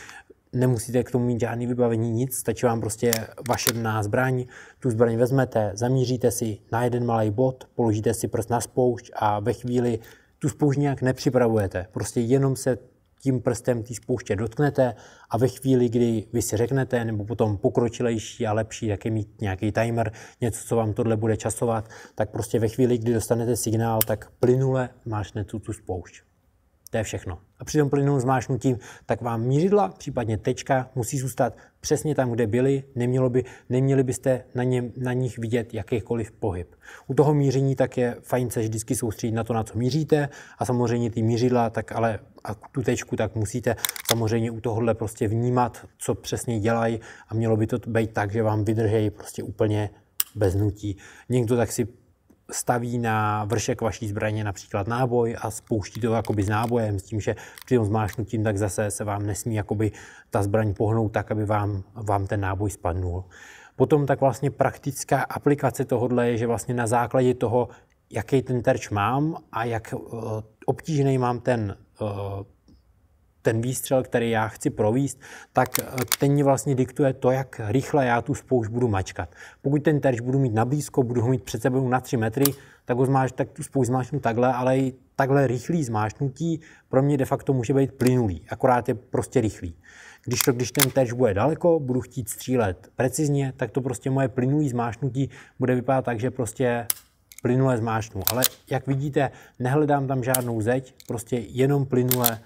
nemusíte k tomu mít žádný vybavení, nic, stačí vám prostě vaše dná zbraň, tu zbraň vezmete, zamíříte si na jeden malý bod, položíte si prst na spoušť a ve chvíli tu spoušť nějak nepřipravujete, prostě jenom se tím prstem té spouště dotknete a ve chvíli, kdy vy si řeknete, nebo potom pokročilejší a lepší, taky mít nějaký timer, něco, co vám tohle bude časovat, tak prostě ve chvíli, kdy dostanete signál, tak plynule máš tu, tu spoušť. To je všechno. A při tom plynovém zmášnutí, tak vám mířidla, případně tečka, musí zůstat přesně tam, kde byly. Nemělo by, neměli byste na, něm, na nich vidět jakýkoliv pohyb. U toho míření tak je fajn se vždycky soustředit na to, na co míříte. A samozřejmě ty mířidla, tak ale a tu tečku, tak musíte samozřejmě u tohohle prostě vnímat, co přesně dělají. A mělo by to být tak, že vám vydržejí prostě úplně bez nutí. Někdo tak si staví na vršek vaší zbraně například náboj a spouští to jakoby s nábojem, s tím, že při tom zmášnutím tak zase se vám nesmí jakoby ta zbraň pohnout tak, aby vám, vám ten náboj spadnul. Potom tak vlastně praktická aplikace tohohle je, že vlastně na základě toho, jaký ten terč mám a jak eh, obtížný mám ten eh, ten výstřel, který já chci províst, tak eh, ten mi vlastně diktuje to, jak rychle já tu spoušť budu mačkat. Pokud ten terč budu mít nablízko, budu ho mít před sebou na 3 metry, tak, ho zmáš, tak tu spoušť zmáčknu takhle, ale i takhle rychlý zmáčknutí pro mě de facto může být plynulý, akorát je prostě rychlý. Když, to, když ten terč bude daleko, budu chtít střílet precizně, tak to prostě moje plynulý zmášnutí bude vypadat tak, že prostě plynule zmášnu. Ale jak vidíte, nehledám tam žádnou zeď, prostě jenom plynule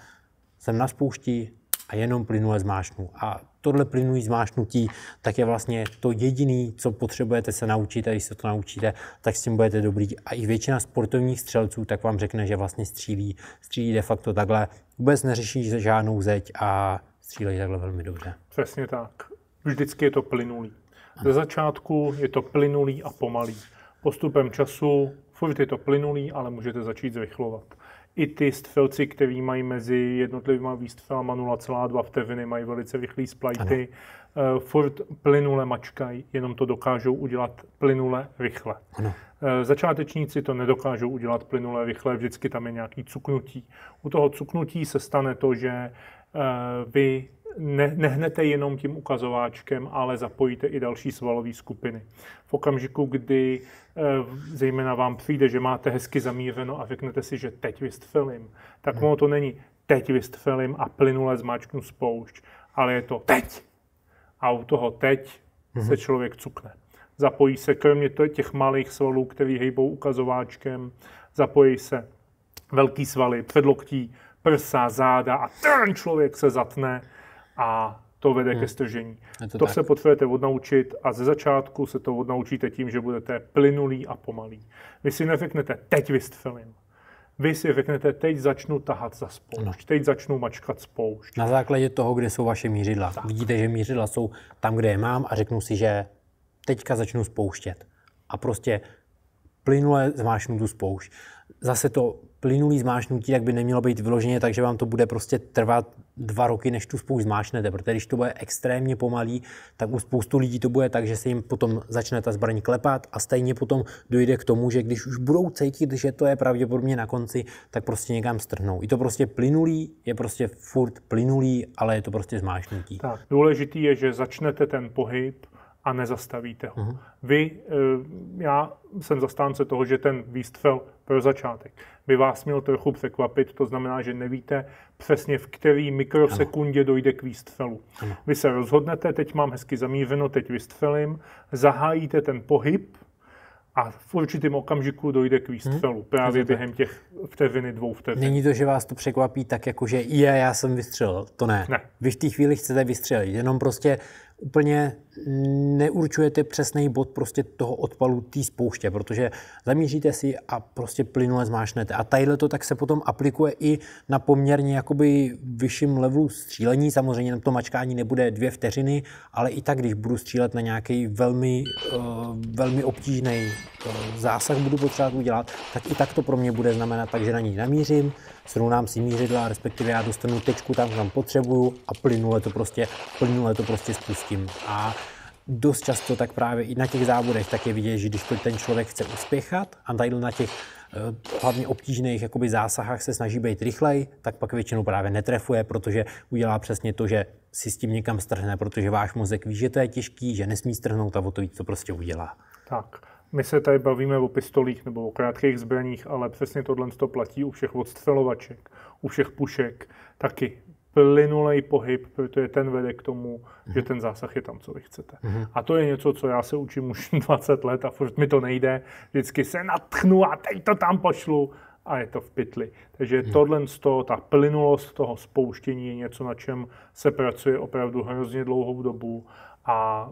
jsem na spoušti a jenom plynule zmášnu. A tohle plynulý zmášnutí, tak je vlastně to jediné, co potřebujete se naučit a když se to naučíte, tak s tím budete dobrý. A i většina sportovních střelců tak vám řekne, že vlastně střílí, střílí de facto takhle, vůbec neřeší žádnou zeď a střílejí takhle velmi dobře. Přesně tak. Vždycky je to plynulý. Ze začátku je to plynulý a pomalý. Postupem času furt je to plynulý, ale můžete začít zrychlovat i ty stfilci, který mají mezi jednotlivými výstřelama 0,2 vteřiny, mají velice rychlý splajty, uh, furt plynule mačkají, jenom to dokážou udělat plynule rychle. Ano. Eh, začátečníci to nedokážou udělat plynule rychle, vždycky tam je nějaký cuknutí. U toho cuknutí se stane to, že eh, vy ne, nehnete jenom tím ukazováčkem, ale zapojíte i další svalové skupiny. V okamžiku, kdy eh, zejména vám přijde, že máte hezky zamířeno a řeknete si, že teď vystřelím, tak ono to není teď vystřelím a plynule zmáčknu spoušť, ale je to teď. A u toho teď hmm. se mhm. člověk cukne. Zapojí se kromě těch malých svalů, který hejbou ukazováčkem, zapojí se velký svaly, předloktí, prsa, záda a ten člověk se zatne a to vede hmm. ke stržení. to to se potřebujete odnaučit a ze začátku se to odnaučíte tím, že budete plynulý a pomalí. Vy si neřeknete, teď vystřelím. Vy si řeknete, teď začnu tahat za spoušť, no. teď začnu mačkat spoušť. Na základě toho, kde jsou vaše mířidla. Tak. Vidíte, že mířidla jsou tam, kde je mám a řeknu si, že teďka začnu spouštět. A prostě plynule zmášnu tu spoušť. Zase to plynulý zmášnutí, tak by nemělo být vyloženě tak, že vám to bude prostě trvat dva roky, než tu spoušť zmášnete, protože když to bude extrémně pomalý, tak u spoustu lidí to bude tak, že se jim potom začne ta zbraň klepat a stejně potom dojde k tomu, že když už budou cítit, že to je pravděpodobně na konci, tak prostě někam strhnou. I to prostě plynulý, je prostě furt plynulý, ale je to prostě zmášnutí. Tak, důležitý je, že začnete ten pohyb a nezastavíte ho. Uh-huh. Vy, eh, já jsem zastánce toho, že ten výstřel pro začátek by vás měl trochu překvapit, to znamená, že nevíte přesně v který mikrosekundě ano. dojde k výstřelu. Ano. Vy se rozhodnete, teď mám hezky zamířeno, teď vystřelím, zahájíte ten pohyb a v určitém okamžiku dojde k výstřelu, hmm? právě to během těch vteřiny, dvou vteřin. Není to, že vás to překvapí tak, jako že je, já jsem vystřelil, to ne. ne. Vy v té chvíli chcete vystřelit, jenom prostě úplně neurčujete přesný bod prostě toho odpalu té spouště, protože zamíříte si a prostě plynule zmášnete. A tadyhle to tak se potom aplikuje i na poměrně jakoby vyšším levelu střílení. Samozřejmě to mačkání nebude dvě vteřiny, ale i tak, když budu střílet na nějaký velmi, uh, velmi obtížný uh, zásah budu potřebovat udělat, tak i tak to pro mě bude znamenat, takže na ní namířím, srovnám si mířidla, respektive já dostanu tečku tam, kam potřebuju a plynule to prostě, plynule to prostě spustím. A dost často tak právě i na těch závodech tak je vidět, že když ten člověk chce uspěchat a tady na těch eh, hlavně obtížných jakoby zásahách se snaží být rychlej, tak pak většinou právě netrefuje, protože udělá přesně to, že si s tím někam strhne, protože váš mozek ví, že to je těžký, že nesmí strhnout a o to víc to prostě udělá. Tak. My se tady bavíme o pistolích nebo o krátkých zbraních, ale přesně tohle to platí u všech odstřelovaček, u všech pušek taky. Plynulej pohyb, protože ten vede k tomu, mm-hmm. že ten zásah je tam, co vy chcete. Mm-hmm. A to je něco, co já se učím už 20 let a furt mi to nejde. Vždycky se natchnu a teď to tam pošlu a je to v pytli. Takže hmm. tohle, z toho, ta plynulost toho spouštění je něco, na čem se pracuje opravdu hrozně dlouhou dobu a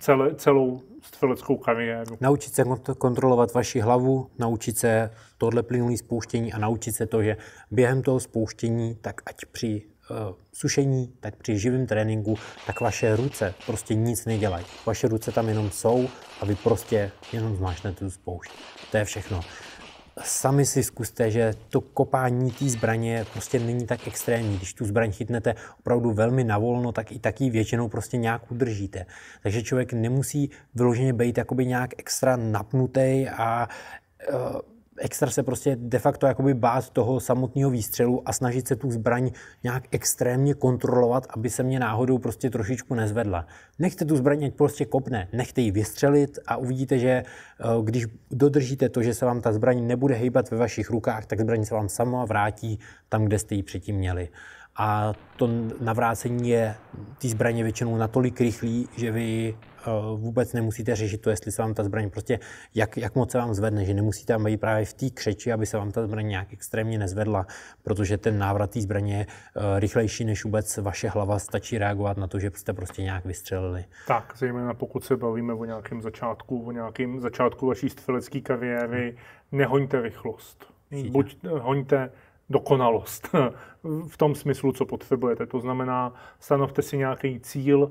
celé, celou střeleckou kariéru. Naučit se kontrolovat vaši hlavu, naučit se tohle plynulé spouštění a naučit se to, že během toho spouštění, tak ať při uh, sušení, tak při živém tréninku, tak vaše ruce prostě nic nedělají. Vaše ruce tam jenom jsou a vy prostě jenom zmášnete tu spoušť. To je všechno sami si zkuste, že to kopání té zbraně prostě není tak extrémní. Když tu zbraň chytnete opravdu velmi navolno, tak i taky většinou prostě nějak udržíte. Takže člověk nemusí vyloženě být jakoby nějak extra napnutý a uh, extra se prostě de facto jakoby bát toho samotného výstřelu a snažit se tu zbraň nějak extrémně kontrolovat, aby se mě náhodou prostě trošičku nezvedla. Nechte tu zbraň, ať prostě kopne, nechte ji vystřelit a uvidíte, že eh, když dodržíte to, že se vám ta zbraň nebude hýbat ve vašich rukách, tak zbraň se vám sama vrátí tam, kde jste ji předtím měli a to navrácení je ty zbraně většinou natolik rychlý, že vy eh, vůbec nemusíte řešit to, jestli se vám ta zbraň prostě, jak, jak moc se vám zvedne, že nemusíte tam být právě v té křeči, aby se vám ta zbraň nějak extrémně nezvedla, protože ten návrat té zbraně je eh, rychlejší, než vůbec vaše hlava stačí reagovat na to, že jste prostě nějak vystřelili. Tak, zejména pokud se bavíme o nějakém začátku, o nějakém začátku vaší střelecké kariéry, hmm. nehoňte rychlost. Buď eh, hoňte dokonalost v tom smyslu, co potřebujete. To znamená, stanovte si nějaký cíl,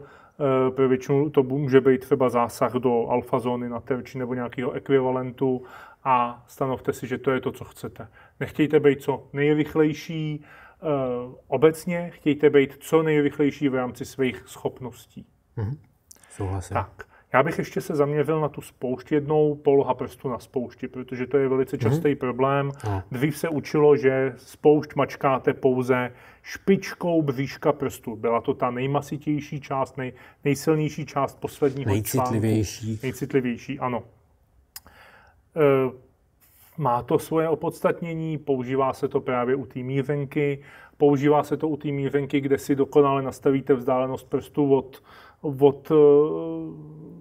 eh, pro většinu to může být třeba zásah do alfazóny na terči nebo nějakého ekvivalentu a stanovte si, že to je to, co chcete. Nechtějte být co nejrychlejší eh, obecně, chtějte být co nejrychlejší v rámci svých schopností. Mhm. Souhlasím. Tak. Já bych ještě se zaměřil na tu spoušť jednou, poloha prstu na spoušti, protože to je velice mhm. častý mm-hmm. problém. No. Dřív se učilo, že spoušť mačkáte pouze špičkou bříška prstu. Byla to ta nejmasitější část, nej, nejsilnější část posledního Nejcitlivější. Článku. Nejcitlivější, ano. E, má to svoje opodstatnění, používá se to právě u té mířenky, používá se to u té mířenky, kde si dokonale nastavíte vzdálenost prstu od, od e,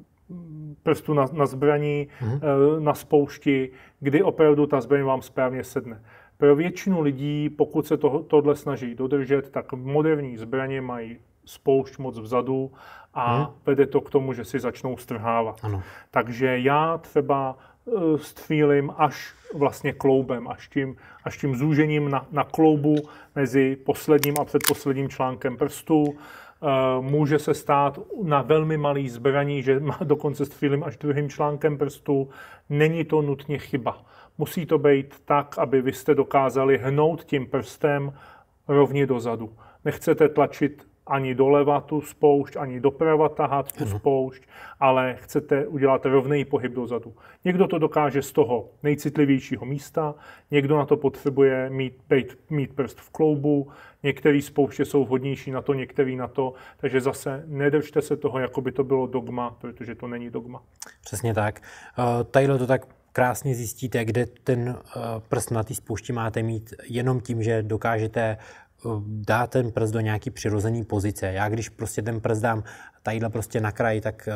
prstů na, na zbraní, mm-hmm. na spoušti, kdy opravdu ta zbraň vám správně sedne. Pro většinu lidí, pokud se to, tohle snaží dodržet, tak moderní zbraně mají spoušť moc vzadu a hmm. vede to k tomu, že si začnou strhávat. Ano. Takže já třeba eh, střílím až vlastně kloubem, až tím, až tím zúžením na, na kloubu mezi posledním a předposledním článkem prstu Eh, může se stát na velmi malý zbraní, že má dokonce s filmem až druhým článkem prstu. Není to nutně chyba. Musí to být tak, aby vy jste dokázali hnout tím prstem rovně dozadu. Nechcete tlačit ani doleva tu spoušť, ani doprava tahat tu spoušť, ale chcete udělat rovný pohyb dozadu. Někdo to dokáže z toho nejcitlivějšího místa, někdo na to potřebuje mít, být, mít prst v kloubu, některé spouště jsou vhodnější na to, některý na to, takže zase nedržte se toho, jako by to bylo dogma, protože to není dogma. Přesně tak. Eh, Tadyhle to tak krásně zjistíte, kde ten eh, prst na té spoušti máte mít jenom tím, že dokážete dá ten prst do nějaký přirozený pozice. Já když prostě ten prst dám tadyhle prostě na kraj, tak eh,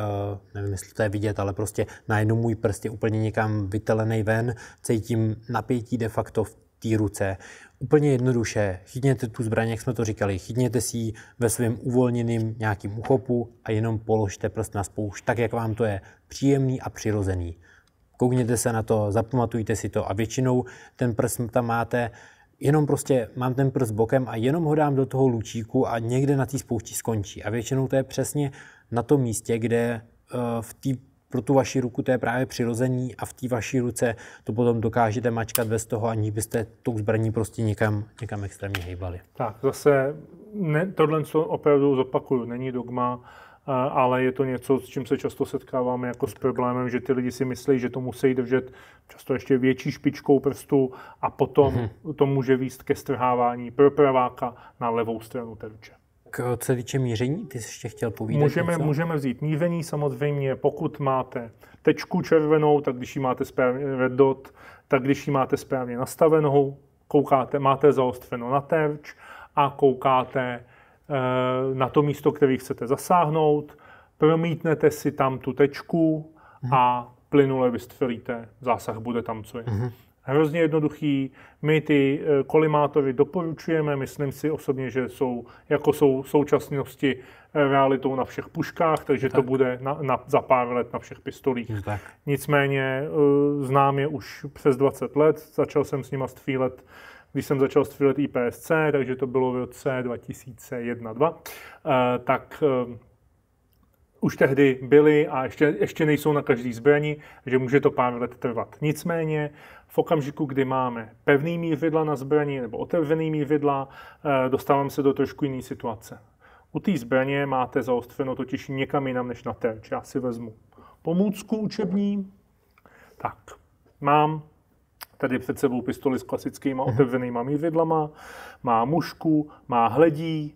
nevím, jestli to je vidět, ale prostě najednou můj prst je úplně někam vytelený ven, cítím napětí de facto v té ruce. Úplně jednoduše, chytněte tu zbraň, jak jsme to říkali, chytněte si ji ve svém uvolněným nějakým uchopu a jenom položte prst na spoušť, tak jak vám to je příjemný a přirozený. Koukněte se na to, zapamatujte si to a většinou ten prst tam máte jenom prostě mám ten prst bokem a jenom ho dám do toho lučíku a někde na té spoušti skončí. A většinou to je přesně na tom místě, kde eh, v tý pro tu vaši ruku to je právě přirození a v té vaší ruce to potom dokážete mačkat bez toho, aniž byste tu zbraní prostě někam, někam extrémně hýbali. Tak, zase ne, tohle co opravdu zopakuju, není dogma, ale je to něco, s čím se často setkáváme jako s problémem, že ty lidi si myslí, že to musí držet často ještě větší špičkou prstu a potom mm-hmm. to může výst ke strhávání pro praváka na levou stranu terče. K co týče míření, ty jsi ještě chtěl povídat můžeme, něco? Můžeme vzít míření samozřejmě, pokud máte tečku červenou, tak když ji máte správně red dot, tak když ji máte správně nastavenou, koukáte, máte zaostřeno na terč a koukáte Eh, na to místo, které chcete zasáhnout, promítnete si tam tu tečku a plynule vystřelíte. Zásah bude tam, co je. Mhm. Hrozně jednoduchý. My ty eh, kolimátory doporučujeme, myslím si osobně, že jsou, jako jsou současnosti eh, realitou na všech puškách, takže tak. to bude na, na, za pár let na všech pistolích. Hm, tak. Nicméně znám je už přes 20 let, začal jsem s nima střílet když jsem začal střílet IPSC, takže to bylo v roce 2001-2, eh, tak eh, už tehdy byly a ještě, ještě nejsou na každý zbraní, že může to pár let trvat. Nicméně v okamžiku, kdy máme pevný mířidla na zbraní nebo otevřený mířidla, eh, dostávám se do trošku jiné situace. U té zbraně máte zaostřeno totiž někam jinam než na terč. Já si vezmu pomůcku učební. Tak, mám tady před sebou pistoli s klasickýma mhm. otevřenými mívidlama, má mušku, má hledí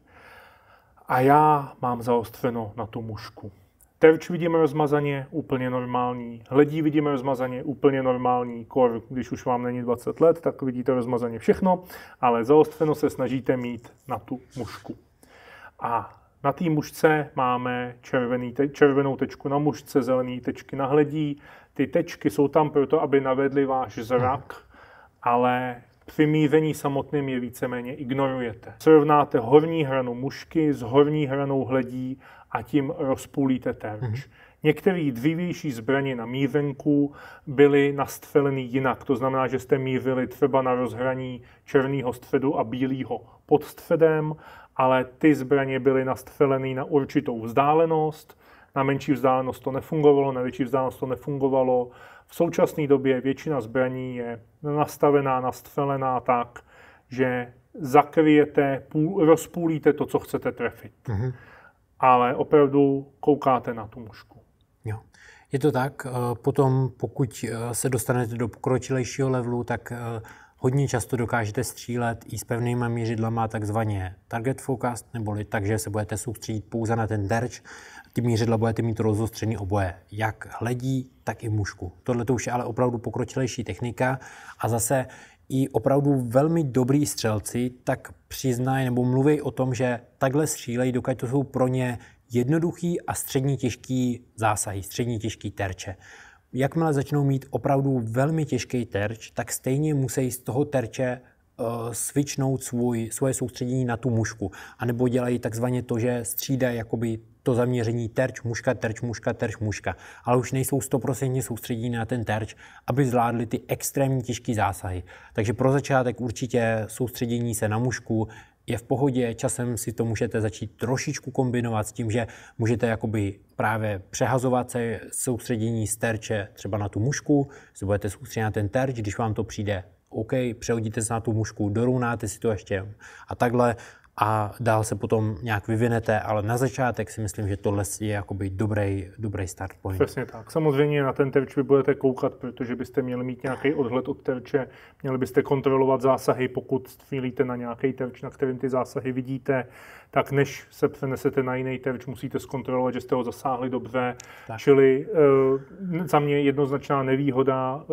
a já mám zaostřeno na tu mušku. Terč vidíme rozmazaně, úplně normální. Hledí vidíme rozmazaně, úplně normální. Kor, když už vám není 20 let, tak vidíte rozmazaně všechno, ale zaostřeno se snažíte mít na tu mušku. A na té mužce máme červený te- červenou tečku na mužce, zelený tečky na hledí. Ty tečky jsou tam proto, aby navedly váš zrak, ale při míření samotným je víceméně ignorujete. Srovnáte horní hranu mužky s horní hranou hledí a tím rozpůlíte terč. Mm-hmm. Některé dřívější zbraně na mířenku byly nastřeleny jinak. To znamená, že jste mířili třeba na rozhraní černého středu a bílého pod středem ale ty zbraně byly nastřelené na určitou vzdálenost, na menší vzdálenost to nefungovalo, na větší vzdálenost to nefungovalo. V současné době většina zbraní je nastavená, nastřelená tak, že zakryjete, půl, rozpůlíte to, co chcete trefit. Mm-hmm. Ale opravdu koukáte na tu mušku. Jo. Je to tak, eh, potom pokud eh, se dostanete do pokročilejšího levelu, tak eh, Hodně často dokážete střílet i s pevnýma měřidlama, takzvaně target focus, neboli takže se budete soustředit pouze na ten terč. Ty mířidla budete mít rozostřený oboje, jak hledí, tak i mušku. Tohle to už je ale opravdu pokročilejší technika a zase i opravdu velmi dobrý střelci tak přiznají nebo mluví o tom, že takhle střílejí, dokud to jsou pro ně jednoduchý a střední těžký zásahy, střední těžký terče jakmile začnou mít opravdu velmi těžký terč, tak stejně musí z toho terče eh, svičnout svůj, svoje soustředění na tu mušku. A nebo dělají takzvaně to, že střídají jakoby to zaměření terč, muška, terč, muška, terč, muška. Ale už nejsou stoprocentně soustředění na ten terč, aby zvládli ty extrémní těžké zásahy. Takže pro začátek určitě soustředění se na mušku, je v pohodě, časem si to můžete začít trošičku kombinovat s tím, že můžete jakoby právě přehazovat se soustředění z terče třeba na tu mušku, se budete soustředit na ten terč, když vám to přijde OK, přehodíte se na tu mušku, dorovnáte si to ještě a takhle a dál se potom nějak vyvinete, ale na začátek si myslím, že tohle je jakoby dobrý, dobrý start point. Přesně tak. Samozřejmě na ten terč vy budete koukat, protože byste měli mít nějaký odhled od terče, měli byste kontrolovat zásahy, pokud střílíte na nějaký terč, na kterém ty zásahy vidíte, tak než se přenesete na jiný terč, musíte zkontrolovat, že jste ho zasáhli dobře. Tak. Čili uh, za mě jednoznačná nevýhoda e,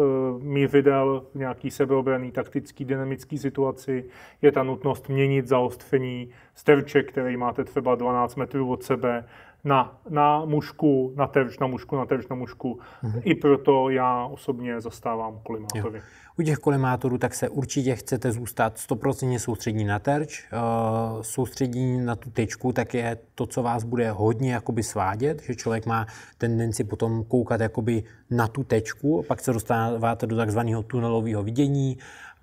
eh, mířidel v nějaký sebeobraný, taktický, dynamický situaci je ta nutnost měnit zaostření z terče, který máte třeba 12 metrů od sebe, na, na mušku, na terč, na mušku, na terč, na mušku. Mm-hmm. I proto já osobně zastávám kolimátory. Jo. U těch kolimátorů tak se určitě chcete zůstat 100% soustřední na terč. Eh, Soustředění na tu tečku tak je to, co vás bude hodně jakoby svádět, že člověk má tendenci potom koukat jakoby na tu tečku, pak se dostáváte do takzvaného tunelového vidění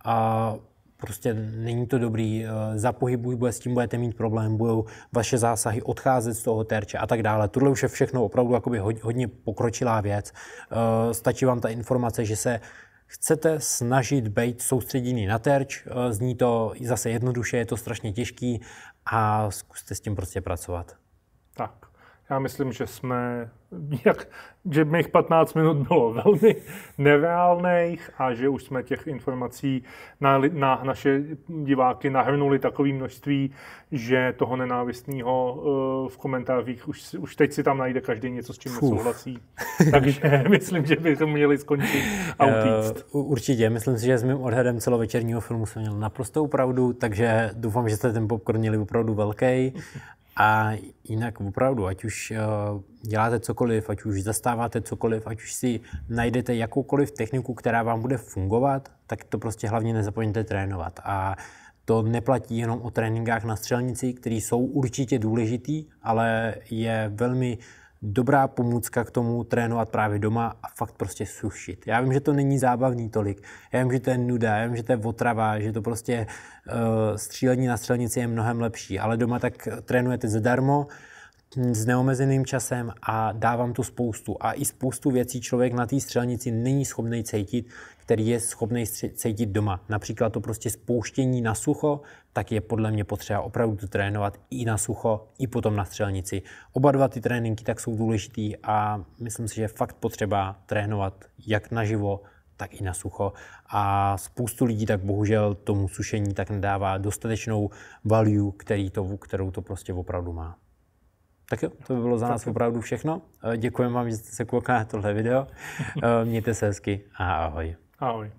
a prostě není to dobrý, eh, za pohybu bude, s tím budete mít problém, budou vaše zásahy odcházet z toho terče a tak dále. Tohle už je všechno opravdu jakoby hodně pokročilá věc. Eh, stačí vám ta informace, že se chcete snažit být soustředěný na terč, eh, zní to zase jednoduše, je to strašně těžký a zkuste s tím prostě pracovat. Tak. Já myslím, že jsme, nějak, že mých 15 minut bylo velmi nereálných a že už jsme těch informací na, na naše diváky nahrnuli takové množství, že toho nenávistného uh, v komentářích už, už teď si tam najde každý něco, s čím souhlasí. nesouhlasí. Takže myslím, že bychom měli skončit a eh, utíct. Uh, určitě, myslím si, že s mým odhadem celovečerního filmu jsem měl naprostou pravdu, takže doufám, že jste ten popcorn měli opravdu velký a jinak opravdu, ať už eh, děláte cokoliv, ať už zastáváte cokoliv, ať už si najdete jakoukoliv techniku, která vám bude fungovat, tak to prostě hlavně nezapomeňte trénovat. A to neplatí jenom o tréninkách na střelnici, které jsou určitě důležitý, ale je velmi uh, dobrá pomůcka k tomu trénovat právě doma a fakt prostě sušit. Já vím, že to není zábavný tolik, já vím, že to je nuda, já vím, že to je otrava, že to prostě uh, střílení na střelnici je mnohem lepší, ale doma tak trénujete zadarmo, mm, s neomezeným časem a dávám tu spoustu. A i spoustu věcí člověk na té střelnici není schopný cítit, který je schopný cítit doma. Například to prostě spouštění na sucho, tak je podle mě potřeba opravdu to trénovat i na sucho, i potom na střelnici. Oba dva ty tréninky tak jsou důležitý a myslím si, že je fakt potřeba trénovat jak naživo, tak i na sucho. A spoustu lidí tak bohužel tomu sušení tak nedává dostatečnou value, který to, kterou to prostě opravdu má. Tak jo, to by bylo za nás opravdu všechno. Děkujeme vám, že jste se koukali na tohle video. Eh, mějte se hezky a ahoj. Ah, oi.